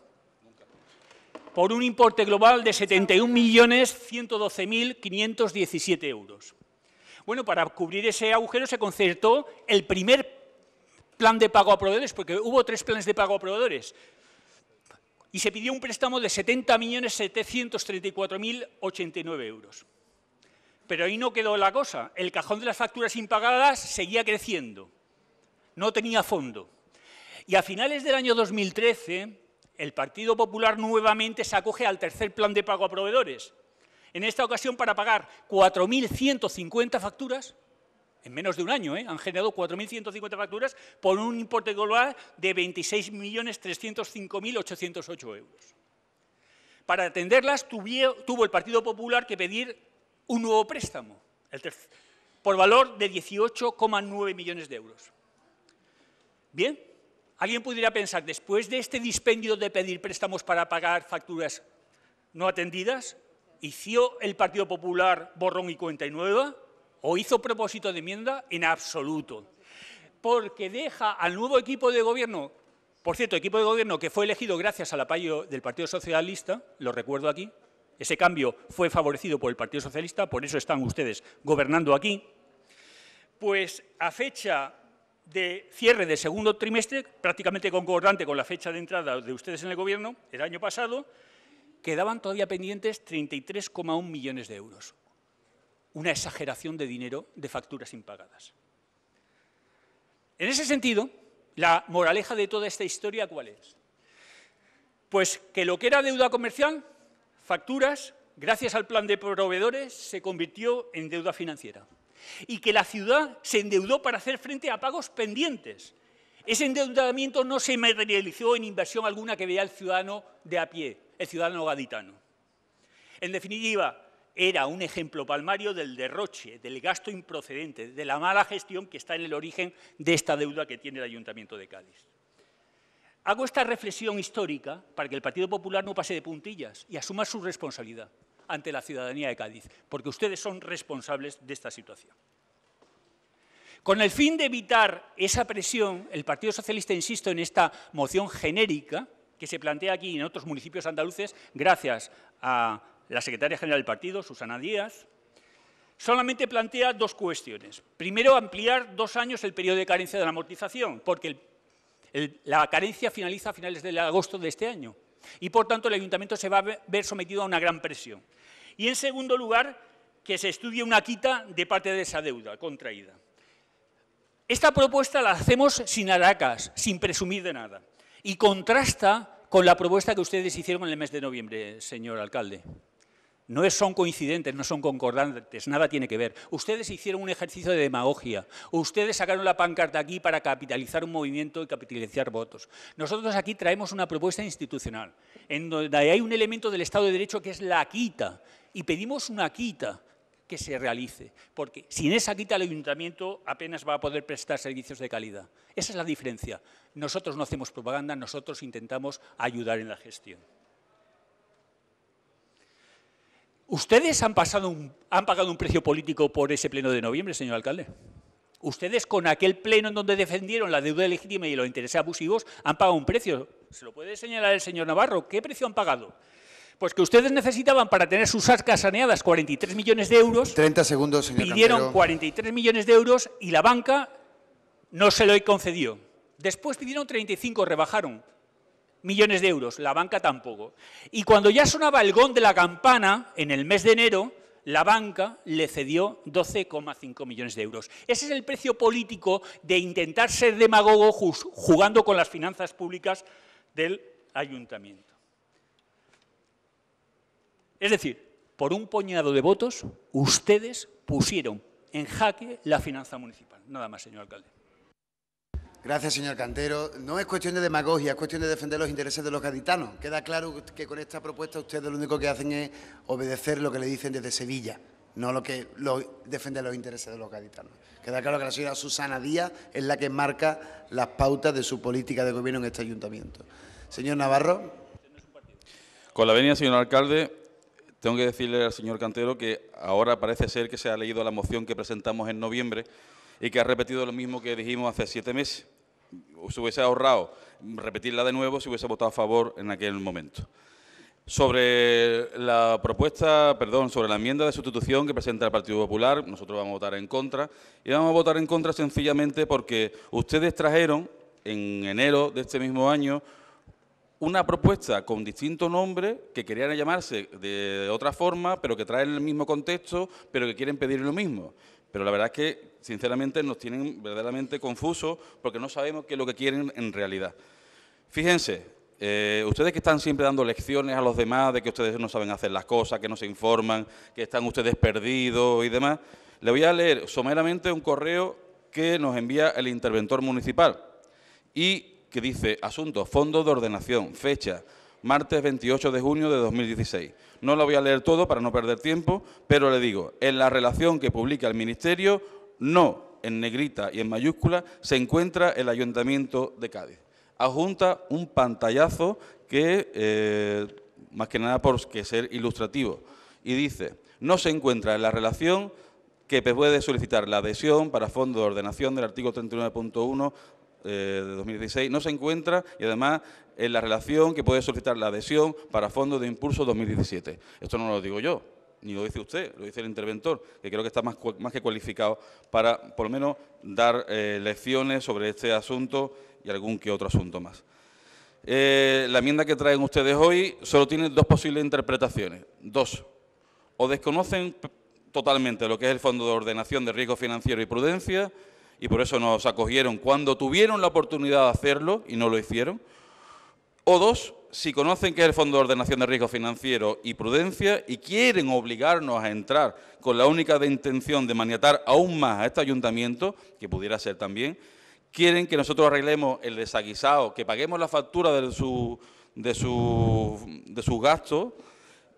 Por un importe global de 71.112.517 euros. Bueno, para cubrir ese agujero se concertó el primer plan de pago a proveedores, porque hubo tres planes de pago a proveedores, y se pidió un préstamo de 70.734.089 euros. Pero ahí no quedó la cosa. El cajón de las facturas impagadas seguía creciendo. No tenía fondo. Y a finales del año 2013, el Partido Popular nuevamente se acoge al tercer plan de pago a proveedores. En esta ocasión para pagar 4.150 facturas en menos de un año, ¿eh? han generado 4.150 facturas por un importe global de 26.305.808 euros. Para atenderlas tuvo el Partido Popular que pedir un nuevo préstamo, por valor de 18,9 millones de euros. Bien, alguien podría pensar, después de este dispendio de pedir préstamos para pagar facturas no atendidas, ¿hizo el Partido Popular borrón y cuenta nueva? o hizo propósito de enmienda en absoluto, porque deja al nuevo equipo de gobierno, por cierto, equipo de gobierno que fue elegido gracias al apoyo del Partido Socialista, lo recuerdo aquí, ese cambio fue favorecido por el Partido Socialista, por eso están ustedes gobernando aquí, pues a fecha de cierre del segundo trimestre, prácticamente concordante con la fecha de entrada de ustedes en el Gobierno, el año pasado, quedaban todavía pendientes 33,1 millones de euros una exageración de dinero de facturas impagadas. En ese sentido, la moraleja de toda esta historia, ¿cuál es? Pues que lo que era deuda comercial, facturas, gracias al plan de proveedores, se convirtió en deuda financiera. Y que la ciudad se endeudó para hacer frente a pagos pendientes. Ese endeudamiento no se materializó en inversión alguna que vea el ciudadano de a pie, el ciudadano gaditano. En definitiva, era un ejemplo palmario del derroche, del gasto improcedente, de la mala gestión que está en el origen de esta deuda que tiene el Ayuntamiento de Cádiz. Hago esta reflexión histórica para que el Partido Popular no pase de puntillas y asuma su responsabilidad ante la ciudadanía de Cádiz, porque ustedes son responsables de esta situación. Con el fin de evitar esa presión, el Partido Socialista, insisto, en esta moción genérica que se plantea aquí en otros municipios andaluces, gracias a la secretaria general del partido, Susana Díaz, solamente plantea dos cuestiones. Primero, ampliar dos años el periodo de carencia de la amortización, porque la carencia finaliza a finales de agosto de este año y, por tanto, el ayuntamiento se va a ver sometido a una gran presión. Y, en segundo lugar, que se estudie una quita de parte de esa deuda contraída. Esta propuesta la hacemos sin aracas, sin presumir de nada, y contrasta con la propuesta que ustedes hicieron en el mes de noviembre, señor alcalde. No son coincidentes, no son concordantes, nada tiene que ver. Ustedes hicieron un ejercicio de demagogia. Ustedes sacaron la pancarta aquí para capitalizar un movimiento y capitalizar votos. Nosotros aquí traemos una propuesta institucional, en donde hay un elemento del Estado de Derecho que es la quita, y pedimos una quita que se realice, porque sin esa quita el ayuntamiento apenas va a poder prestar servicios de calidad. Esa es la diferencia. Nosotros no hacemos propaganda, nosotros intentamos ayudar en la gestión. ¿Ustedes han, pasado han pagado un precio político por ese pleno de noviembre, señor alcalde? Ustedes con aquel pleno en donde defendieron la deuda legítima y los intereses abusivos han pagado un precio. ¿Se lo puede señalar el señor Navarro? ¿Qué precio han pagado? Pues que ustedes necesitaban para tener sus arcas saneadas 43 millones de euros. 30 segundos, señor Pidieron 43 millones de euros y la banca no se lo concedió. Después pidieron 35, rebajaron millones de euros, la banca tampoco. Y cuando ya sonaba el gong de la campana, en el mes de enero, la banca le cedió 12,5 millones de euros. Ese es el precio político de intentar ser demagogo jugando con las finanzas públicas del ayuntamiento. Es decir, por un puñado de votos, ustedes pusieron en jaque la finanza municipal. Nada más, señor alcalde. Gracias, señor Cantero. No es cuestión de demagogia, es cuestión de defender los intereses de los gaditanos. Queda claro que con esta propuesta ustedes lo único que hacen es obedecer lo que le dicen desde Sevilla, no lo que lo, defender los intereses de los gaditanos. Queda claro que la señora Susana Díaz es la que marca las pautas de su política de gobierno en este ayuntamiento. Señor Navarro. Con la venia, señor alcalde, tengo que decirle al señor Cantero que ahora parece ser que se ha leído la moción que presentamos en noviembre y que ha repetido lo mismo que dijimos hace siete meses. Se hubiese ahorrado repetirla de nuevo si hubiese votado a favor en aquel momento. Sobre la propuesta, perdón, sobre la enmienda de sustitución que presenta el Partido Popular, nosotros vamos a votar en contra. Y vamos a votar en contra sencillamente porque ustedes trajeron en enero de este mismo año una propuesta con distinto nombre que querían llamarse de otra forma, pero que traen el mismo contexto, pero que quieren pedir lo mismo pero la verdad es que sinceramente nos tienen verdaderamente confusos porque no sabemos qué es lo que quieren en realidad. Fíjense, eh, ustedes que están siempre dando lecciones a los demás de que ustedes no saben hacer las cosas, que no se informan, que están ustedes perdidos y demás, le voy a leer someramente un correo que nos envía el interventor municipal y que dice, asuntos, fondo de ordenación, fecha, martes 28 de junio de 2016. No lo voy a leer todo para no perder tiempo, pero le digo, en la relación que publica el Ministerio, no en negrita y en mayúscula, se encuentra el Ayuntamiento de Cádiz. Adjunta un pantallazo que, eh, más que nada por ser ilustrativo, y dice, no se encuentra en la relación que puede solicitar la adhesión para fondo de ordenación del artículo 39.1 eh, de 2016 no se encuentra y además en la relación que puede solicitar la adhesión para fondos de impulso 2017. Esto no lo digo yo, ni lo dice usted, lo dice el interventor, que creo que está más, que cualificado para, por lo menos, dar eh, lecciones sobre este asunto y algún que otro asunto más. Eh, la enmienda que traen ustedes hoy solo tiene dos posibles interpretaciones. Dos. O desconocen totalmente lo que es el Fondo de Ordenación de Riesgo Financiero y Prudencia, y por eso nos acogieron cuando tuvieron la oportunidad de hacerlo y no lo hicieron. O dos, si conocen que es el Fondo de Ordenación de riesgo financiero y Prudencia y quieren obligarnos a entrar con la única intención de maniatar aún más a este ayuntamiento, que pudiera ser también, quieren que nosotros arreglemos el desaguisado, que paguemos la factura de, su, de sus gastos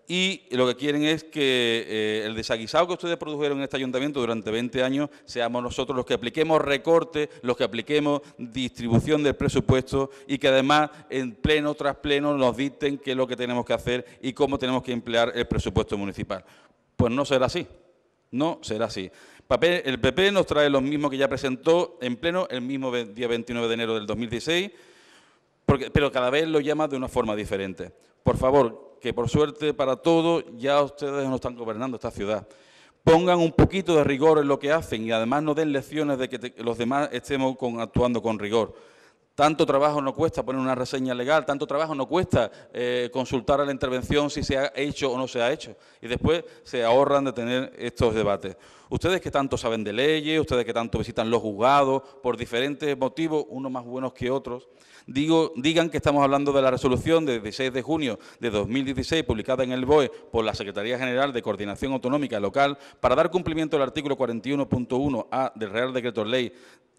y lo que quieren es que eh, el desaguisado que ustedes produjeron en este ayuntamiento durante 20 años seamos nosotros los que apliquemos recorte, los que apliquemos distribución del presupuesto y que además en pleno tras pleno nos dicten qué es lo que tenemos que hacer y cómo tenemos que emplear el presupuesto municipal. Pues no será así, no será así. El PP nos trae los mismos que ya presentó en pleno el mismo día 29 de enero del 2016, pero cada vez lo llama de una forma diferente. Por favor, que por suerte para todos ya ustedes no están gobernando esta ciudad. Pongan un poquito de rigor en lo que hacen y además no den lecciones de que los demás estemos actuando con rigor. Tanto trabajo no cuesta poner una reseña legal, tanto trabajo no cuesta eh, consultar a la intervención si se ha hecho o no se ha hecho. Y después se ahorran de tener estos debates. Ustedes que tanto saben de leyes, ustedes que tanto visitan los juzgados, por diferentes motivos, unos más buenos que otros, digan que estamos hablando de la resolución de 16 de junio de 2016, publicada en el BOE por la Secretaría General de Coordinación Autonómica Local, para dar cumplimiento al artículo 41.1a del Real Decreto Ley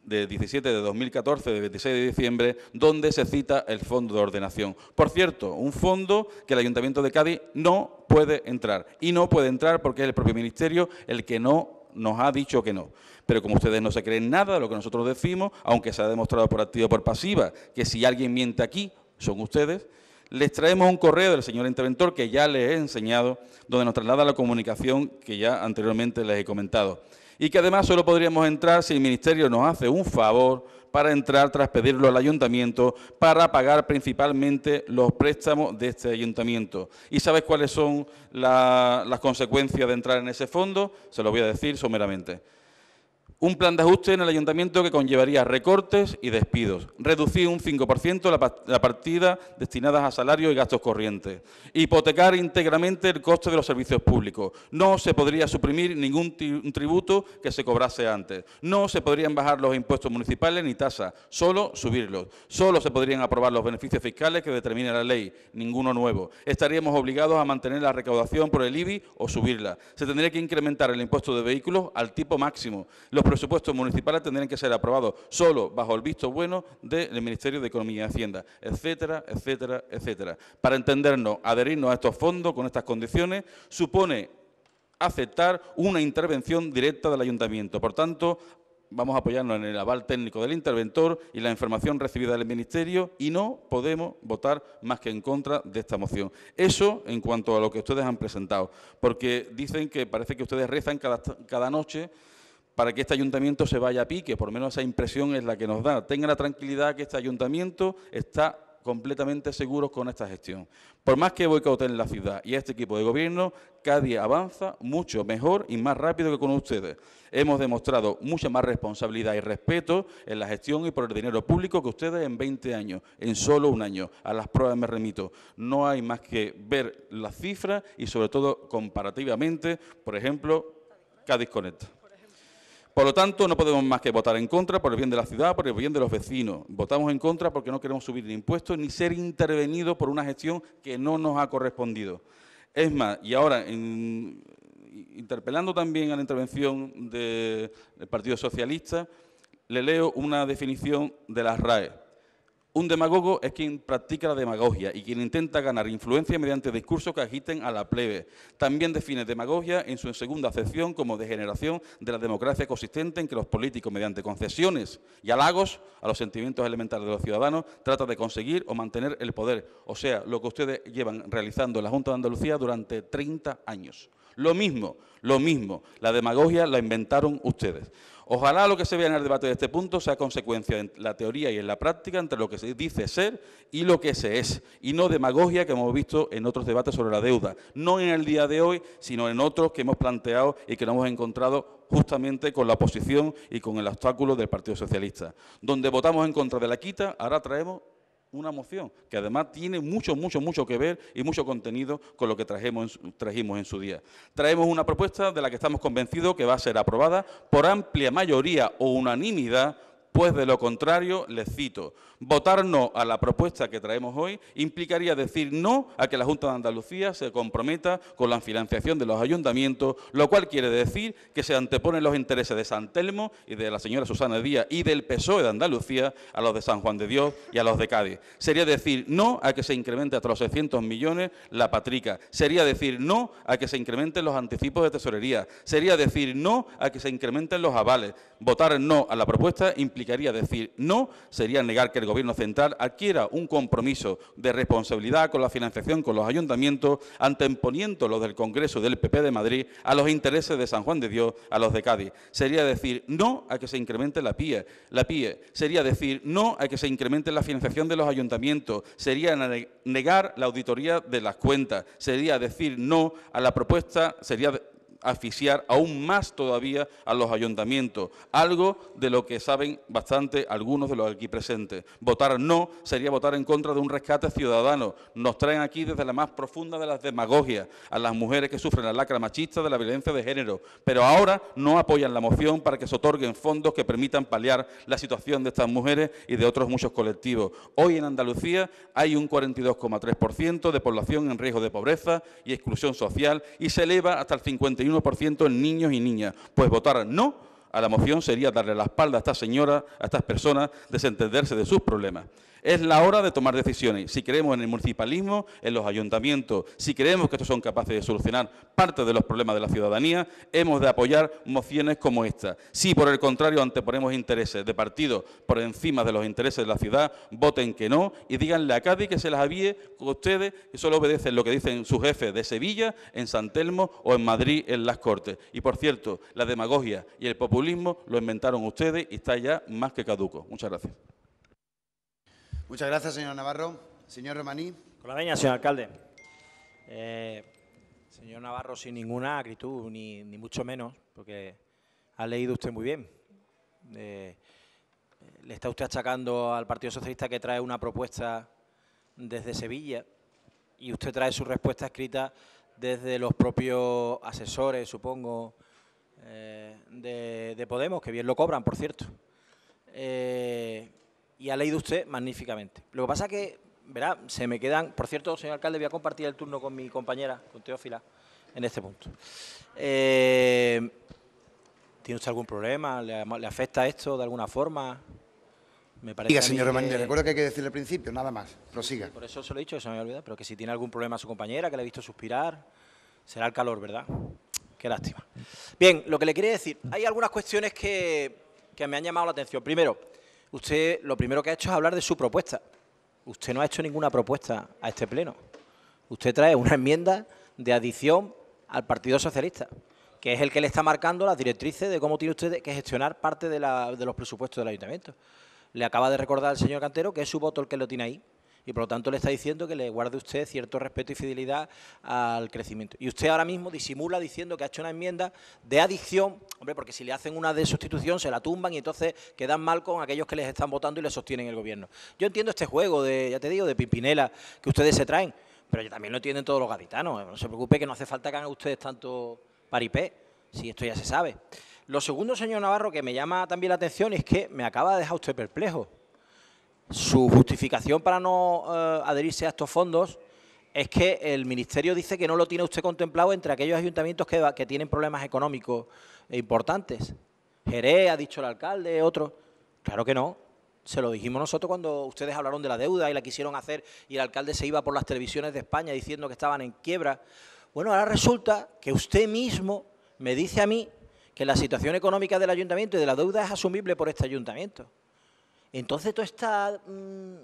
de 17 de 2014, de 26 de diciembre, donde se cita el fondo de ordenación. Por cierto, un fondo que el Ayuntamiento de Cádiz no puede entrar. Y no puede entrar porque es el propio Ministerio el que no nos ha dicho que no. Pero como ustedes no se creen nada de lo que nosotros decimos, aunque se ha demostrado por activa o por pasiva que si alguien miente aquí, son ustedes, les traemos un correo del señor interventor que ya les he enseñado, donde nos traslada la comunicación que ya anteriormente les he comentado y que además solo podríamos entrar si el Ministerio nos hace un favor para entrar tras pedirlo al ayuntamiento para pagar principalmente los préstamos de este ayuntamiento. ¿Y sabes cuáles son las consecuencias de entrar en ese fondo? Se lo voy a decir someramente. Un plan de ajuste en el ayuntamiento que conllevaría recortes y despidos, reducir un 5% la, partida destinada a salarios y gastos corrientes, hipotecar íntegramente el coste de los servicios públicos, no se podría suprimir ningún tributo que se cobrase antes, no se podrían bajar los impuestos municipales ni tasas, solo subirlos, solo se podrían aprobar los beneficios fiscales que determine la ley, ninguno nuevo. Estaríamos obligados a mantener la recaudación por el IBI o subirla. Se tendría que incrementar el impuesto de vehículos al tipo máximo presupuestos municipales tendrían que ser aprobados solo bajo el visto bueno del Ministerio de Economía y Hacienda, etcétera, etcétera, etcétera. Para entendernos, adherirnos a estos fondos con estas condiciones supone aceptar una intervención directa del ayuntamiento. Por tanto, vamos a apoyarnos en el aval técnico del interventor y la información recibida del Ministerio y no podemos votar más que en contra de esta moción. Eso en cuanto a lo que ustedes han presentado, porque dicen que parece que ustedes rezan cada, cada noche para que este ayuntamiento se vaya a pique, por lo menos esa impresión es la que nos da. Tenga la tranquilidad que este ayuntamiento está completamente seguro con esta gestión. Por más que boicoteen la ciudad y este equipo de gobierno, cada día avanza mucho mejor y más rápido que con ustedes. Hemos demostrado mucha más responsabilidad y respeto en la gestión y por el dinero público que ustedes en 20 años, en solo un año. A las pruebas me remito. No hay más que ver las cifras y sobre todo comparativamente, por ejemplo, Cádiz Conecta. Por lo tanto, no podemos más que votar en contra por el bien de la ciudad, por el bien de los vecinos. Votamos en contra porque no queremos subir ni impuestos ni ser intervenidos por una gestión que no nos ha correspondido. Es más, y ahora, interpelando también a la intervención del Partido Socialista, le leo una definición de las RAE. Un demagogo es quien practica la demagogia y quien intenta ganar influencia mediante discursos que agiten a la plebe. También define demagogia en su segunda acepción como degeneración de la democracia consistente en que los políticos, mediante concesiones y halagos a los sentimientos elementales de los ciudadanos, tratan de conseguir o mantener el poder. O sea, lo que ustedes llevan realizando en la Junta de Andalucía durante 30 años. Lo mismo, lo mismo. La demagogia la inventaron ustedes. Ojalá lo que se vea en el debate de este punto sea consecuencia en la teoría y en la práctica entre lo que se dice ser y lo que se es, y no demagogia que hemos visto en otros debates sobre la deuda, no en el día de hoy, sino en otros que hemos planteado y que nos hemos encontrado justamente con la oposición y con el obstáculo del Partido Socialista. Donde votamos en contra de la quita, ahora traemos una moción, que además tiene mucho, mucho, mucho que ver y mucho contenido con lo que trajimos, trajimos en su día. Traemos una propuesta de la que estamos convencidos que va a ser aprobada por amplia mayoría o unanimidad, pues de lo contrario, les cito, Votar no a la propuesta que traemos hoy implicaría decir no a que la Junta de Andalucía se comprometa con la financiación de los ayuntamientos, lo cual quiere decir que se anteponen los intereses de San Telmo y de la señora Susana Díaz y del PSOE de Andalucía a los de San Juan de Dios y a los de Cádiz. Sería decir no a que se incremente hasta los 600 millones la patrica. Sería decir no a que se incrementen los anticipos de tesorería. Sería decir no a que se incrementen los avales. Votar no a la propuesta implicaría decir no, sería negar que Gobierno Central adquiera un compromiso de responsabilidad con la financiación con los ayuntamientos, anteponiendo los del Congreso del PP de Madrid a los intereses de San Juan de Dios, a los de Cádiz. Sería decir no a que se incremente la PIE. La PIE sería decir no a que se incremente la financiación de los ayuntamientos. Sería negar la auditoría de las cuentas. Sería decir no a la propuesta, sería asfixiar aún más todavía a los ayuntamientos, algo de lo que saben bastante algunos de los aquí presentes. Votar no sería votar en contra de un rescate ciudadano. Nos traen aquí desde la más profunda de las demagogias a las mujeres que sufren la lacra machista de la violencia de género, pero ahora no apoyan la moción para que se otorguen fondos que permitan paliar la situación de estas mujeres y de otros muchos colectivos. Hoy en Andalucía hay un 42,3% de población en riesgo de pobreza y exclusión social y se eleva hasta el 51 ciento en niños y niñas. Pues votar no a la moción sería darle la espalda a estas señoras, a estas personas, desentenderse de sus problemas. Es la hora de tomar decisiones. Si creemos en el municipalismo, en los ayuntamientos, si creemos que estos son capaces de solucionar parte de los problemas de la ciudadanía, hemos de apoyar mociones como esta. Si por el contrario anteponemos intereses de partido por encima de los intereses de la ciudad, voten que no y díganle a Cádiz que se las avíe ustedes y solo obedecen lo que dicen sus jefes de Sevilla, en San Telmo o en Madrid en las Cortes. Y por cierto, la demagogia y el populismo lo inventaron ustedes y está ya más que caduco. Muchas gracias. Muchas gracias, señor Navarro. Señor Romaní. Con la veña, señor alcalde. Eh, señor Navarro, sin ninguna acritud, ni, mucho menos, porque ha leído usted muy bien. Eh, le está usted achacando al Partido Socialista que trae una propuesta desde Sevilla y usted trae su respuesta escrita desde los propios asesores, supongo, eh, de, Podemos, que bien lo cobran, por cierto. Eh, y ha leído usted magníficamente. Lo que pasa es que, verá, se me quedan. Por cierto, señor alcalde, voy a compartir el turno con mi compañera, con Teófila, en este punto. Eh, ¿Tiene usted algún problema? ¿Le, afecta esto de alguna forma? Me parece Diga, señor Román, que... recuerdo que hay que decirle al principio, nada más. Prosiga. por eso se lo he dicho, eso me olvida. olvidado, pero que si tiene algún problema a su compañera, que le he visto suspirar, será el calor, ¿verdad? Qué lástima. Bien, lo que le quería decir, hay algunas cuestiones que, que me han llamado la atención. Primero, usted lo primero que ha hecho es hablar de su propuesta. Usted no ha hecho ninguna propuesta a este pleno. Usted trae una enmienda de adición al Partido Socialista, que es el que le está marcando las directrices de cómo tiene usted que gestionar parte de, los presupuestos del ayuntamiento. Le acaba de recordar al señor Cantero que es su voto el que lo tiene ahí y por lo tanto le está diciendo que le guarde usted cierto respeto y fidelidad al crecimiento. Y usted ahora mismo disimula diciendo que ha hecho una enmienda de adicción, hombre, porque si le hacen una de sustitución se la tumban y entonces quedan mal con aquellos que les están votando y les sostienen el gobierno. Yo entiendo este juego de, ya te digo, de pimpinela que ustedes se traen, pero también lo entienden todos los gaditanos. No se preocupe que no hace falta que hagan ustedes tanto paripé, si esto ya se sabe. Lo segundo, señor Navarro, que me llama también la atención es que me acaba de dejar usted perplejo. Su justificación para no eh, adherirse a estos fondos es que el Ministerio dice que no lo tiene usted contemplado entre aquellos ayuntamientos que, tienen problemas económicos importantes. Jerez, ha dicho el alcalde, otro. Claro que no. Se lo dijimos nosotros cuando ustedes hablaron de la deuda y la quisieron hacer y el alcalde se iba por las televisiones de España diciendo que estaban en quiebra. Bueno, ahora resulta que usted mismo me dice a mí que la situación económica del ayuntamiento y de la deuda es asumible por este ayuntamiento. Entonces toda esta mm,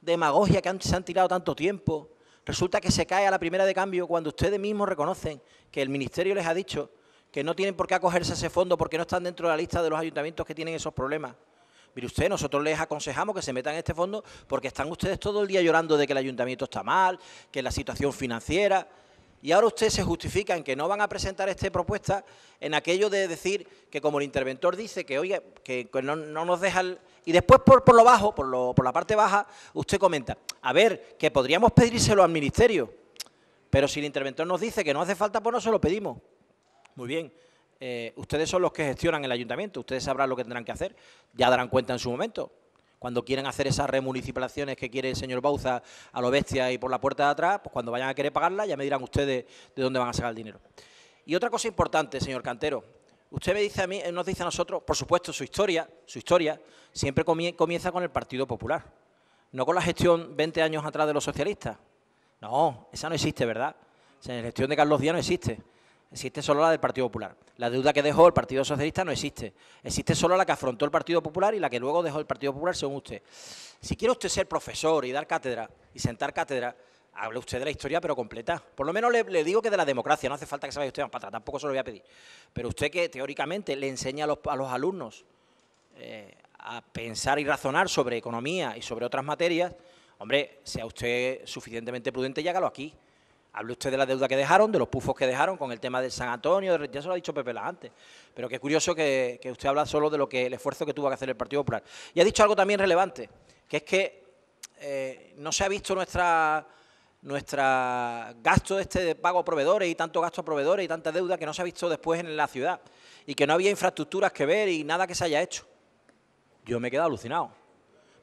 demagogia que se han tirado tanto tiempo, resulta que se cae a la primera de cambio cuando ustedes mismos reconocen que el Ministerio les ha dicho que no tienen por qué acogerse a ese fondo porque no están dentro de la lista de los ayuntamientos que tienen esos problemas. Mire usted, nosotros les aconsejamos que se metan en este fondo porque están ustedes todo el día llorando de que el ayuntamiento está mal, que la situación financiera... Y ahora ustedes se justifican que no van a presentar esta propuesta en aquello de decir que como el interventor dice que, oye, que no, nos deja y después por, lo bajo, por, por la parte baja, usted comenta, a ver, que podríamos pedírselo al Ministerio, pero si el interventor nos dice que no hace falta, pues no se lo pedimos. Muy bien. Eh, ustedes son los que gestionan el ayuntamiento, ustedes sabrán lo que tendrán que hacer, ya darán cuenta en su momento. Cuando quieran hacer esas remunicipalaciones que quiere el señor Bauza a lo bestia y por la puerta de atrás, pues cuando vayan a querer pagarla ya me dirán ustedes de dónde van a sacar el dinero. Y otra cosa importante, señor Cantero, Usted me dice a mí, eh, nos dice a nosotros, por supuesto, su historia, su historia siempre comienza con el Partido Popular, no con la gestión 20 años atrás de los socialistas. No, esa no existe, ¿verdad? la gestión de Carlos Díaz no existe. Existe solo la del Partido Popular. La deuda que dejó el Partido Socialista no existe. Existe solo la que afrontó el Partido Popular y la que luego dejó el Partido Popular, según usted. Si quiere usted ser profesor y dar cátedra y sentar cátedra, Hable usted de la historia, pero completa. Por lo menos le, digo que de la democracia, no hace falta que se vaya usted para atrás, tampoco se lo voy a pedir. Pero usted que teóricamente le enseña a los, alumnos eh, a pensar y razonar sobre economía y sobre otras materias, hombre, sea usted suficientemente prudente y hágalo aquí. Hable usted de la deuda que dejaron, de los pufos que dejaron con el tema del San Antonio, ya se lo ha dicho Pepe la antes, pero qué curioso que, usted habla solo de lo que el esfuerzo que tuvo que hacer el Partido Popular. Y ha dicho algo también relevante, que es que eh, no se ha visto nuestra nuestro gasto este de pago a proveedores y tanto gasto a proveedores y tanta deuda que no se ha visto después en la ciudad y que no había infraestructuras que ver y nada que se haya hecho. Yo me he quedado alucinado.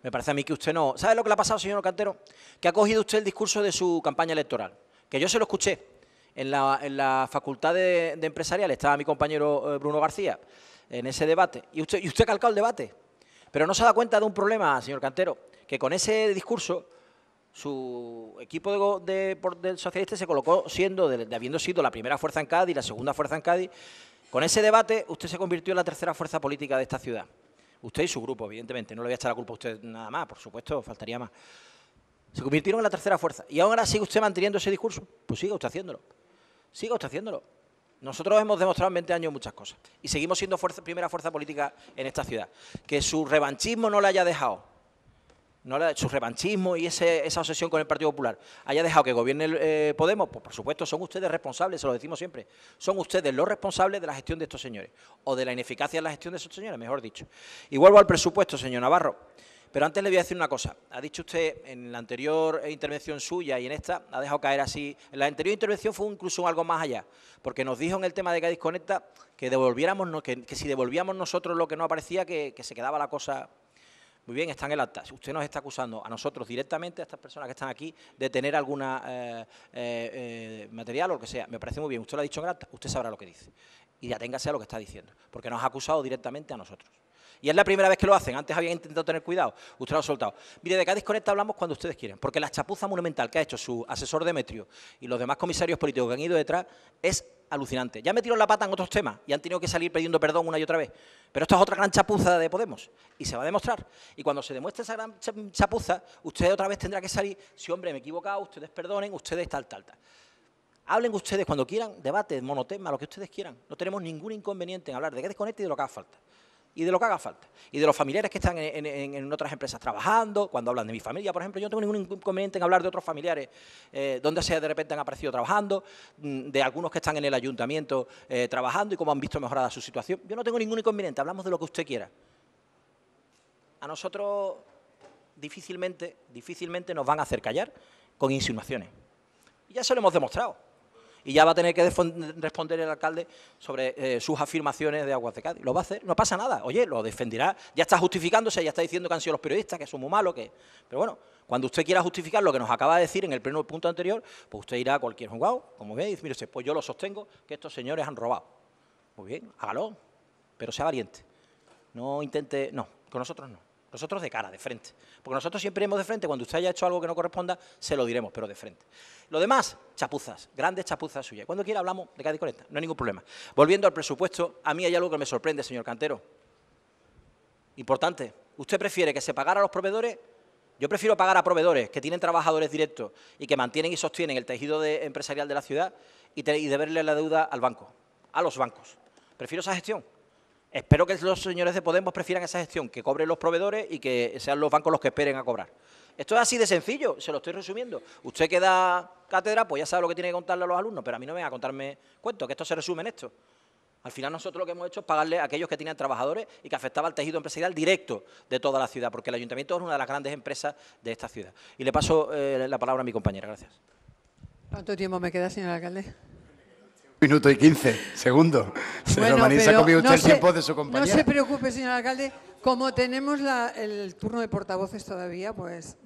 Me parece a mí que usted no... ¿Sabe lo que le ha pasado, señor Cantero? Que ha cogido usted el discurso de su campaña electoral, que yo se lo escuché. En la, facultad de, de empresarial estaba mi compañero eh, Bruno García en ese debate. Y usted, y usted ha calcado el debate. Pero no se da cuenta de un problema, señor Cantero, que con ese discurso su equipo de, del socialista se colocó siendo, habiendo sido la primera fuerza en Cádiz, la segunda fuerza en Cádiz. Con ese debate, usted se convirtió en la tercera fuerza política de esta ciudad. Usted y su grupo, evidentemente. No le voy a echar la culpa a usted nada más, por supuesto, faltaría más. Se convirtieron en la tercera fuerza. ¿Y ahora sigue usted manteniendo ese discurso? Pues siga usted haciéndolo. Siga usted haciéndolo. Nosotros hemos demostrado en 20 años muchas cosas y seguimos siendo primera fuerza política en esta ciudad. Que su revanchismo no le haya dejado no su revanchismo y esa obsesión con el Partido Popular haya dejado que gobierne el, eh, Podemos, pues por supuesto son ustedes responsables, se lo decimos siempre, son ustedes los responsables de la gestión de estos señores, o de la ineficacia en la gestión de estos señores, mejor dicho. Y vuelvo al presupuesto, señor Navarro, pero antes le voy a decir una cosa. Ha dicho usted en la anterior intervención suya y en esta, ha dejado caer así, en la anterior intervención fue incluso algo más allá, porque nos dijo en el tema de Cádiz Conecta que, devolviéramos, que, que si devolvíamos nosotros lo que no aparecía, que se quedaba la cosa muy bien, está en el acta. Usted nos está acusando a nosotros directamente, a estas personas que están aquí, de tener alguna eh, eh, eh, material o lo que sea. Me parece muy bien. Usted lo ha dicho en el acta, usted sabrá lo que dice. Y aténgase a lo que está diciendo, porque nos ha acusado directamente a nosotros. Y es la primera vez que lo hacen. Antes habían intentado tener cuidado. Usted lo ha soltado. Mire, de Cádiz desconecta hablamos cuando ustedes quieren. Porque la chapuza monumental que ha hecho su asesor Demetrio y los demás comisarios políticos que han ido detrás es alucinante. Ya me metieron la pata en otros temas y han tenido que salir pidiendo perdón una y otra vez. Pero esta es otra gran chapuza de Podemos y se va a demostrar. Y cuando se demuestre esa gran chapuza, usted otra vez tendrá que salir, si hombre, me he equivocado, ustedes perdonen, ustedes tal, tal, tal. Hablen ustedes cuando quieran, debate, monotema, lo que ustedes quieran. No tenemos ningún inconveniente en hablar de qué desconecte y de lo que haga falta y de lo que haga falta. Y de los familiares que están en, otras empresas trabajando, cuando hablan de mi familia, por ejemplo, yo no tengo ningún inconveniente en hablar de otros familiares eh, donde sea de repente han aparecido trabajando, mm, de algunos que están en el ayuntamiento eh, trabajando y cómo han visto mejorada su situación. Yo no tengo ningún inconveniente, hablamos de lo que usted quiera. A nosotros difícilmente, difícilmente nos van a hacer callar con insinuaciones. Y ya se lo hemos demostrado y ya va a tener que responder el alcalde sobre eh, sus afirmaciones de Aguas de Cádiz. Lo va a hacer, no pasa nada. Oye, lo defenderá, ya está justificándose, ya está diciendo que han sido los periodistas, que son muy malo. que... Pero bueno, cuando usted quiera justificar lo que nos acaba de decir en el pleno punto anterior, pues usted irá a cualquier juzgado, como veis, y dice, mire, pues yo lo sostengo, que estos señores han robado. Muy bien, hágalo, pero sea valiente. No intente, no, con nosotros no. Nosotros de cara, de frente. Porque nosotros siempre iremos de frente. Cuando usted haya hecho algo que no corresponda, se lo diremos, pero de frente. Lo demás, chapuzas, grandes chapuzas suyas. Cuando quiera hablamos de Cádiz Conecta, no hay ningún problema. Volviendo al presupuesto, a mí hay algo que me sorprende, señor Cantero. Importante. ¿Usted prefiere que se pagara a los proveedores? Yo prefiero pagar a proveedores que tienen trabajadores directos y que mantienen y sostienen el tejido empresarial de la ciudad y, y deberle la deuda al banco, a los bancos. Prefiero esa gestión Espero que los señores de Podemos prefieran esa gestión, que cobren los proveedores y que sean los bancos los que esperen a cobrar. Esto es así de sencillo, se lo estoy resumiendo. Usted que da cátedra, pues ya sabe lo que tiene que contarle a los alumnos, pero a mí no me va a contarme cuentos, que esto se resume en esto. Al final nosotros lo que hemos hecho es pagarle a aquellos que tenían trabajadores y que afectaba al tejido empresarial directo de toda la ciudad, porque el ayuntamiento es una de las grandes empresas de esta ciudad. Y le paso eh, la palabra a mi compañera, gracias. ¿Cuánto tiempo me queda, señor alcalde? Minuto y quince, segundos. bueno, no el se, No se preocupe, señor alcalde. Como tenemos el turno de portavoces todavía, pues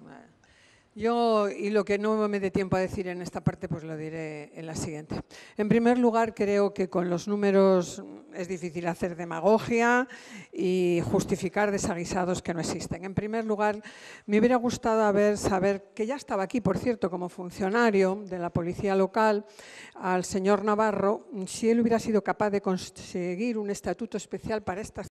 yo, y lo que no me dé tiempo a decir en esta parte, pues lo diré en la siguiente. En primer lugar, creo que con los números es difícil hacer demagogia y justificar desaguisados que no existen. En primer lugar, me hubiera gustado saber, que ya estaba aquí, por cierto, como funcionario de la policía local, al señor Navarro, si él hubiera sido capaz de conseguir un estatuto especial para estas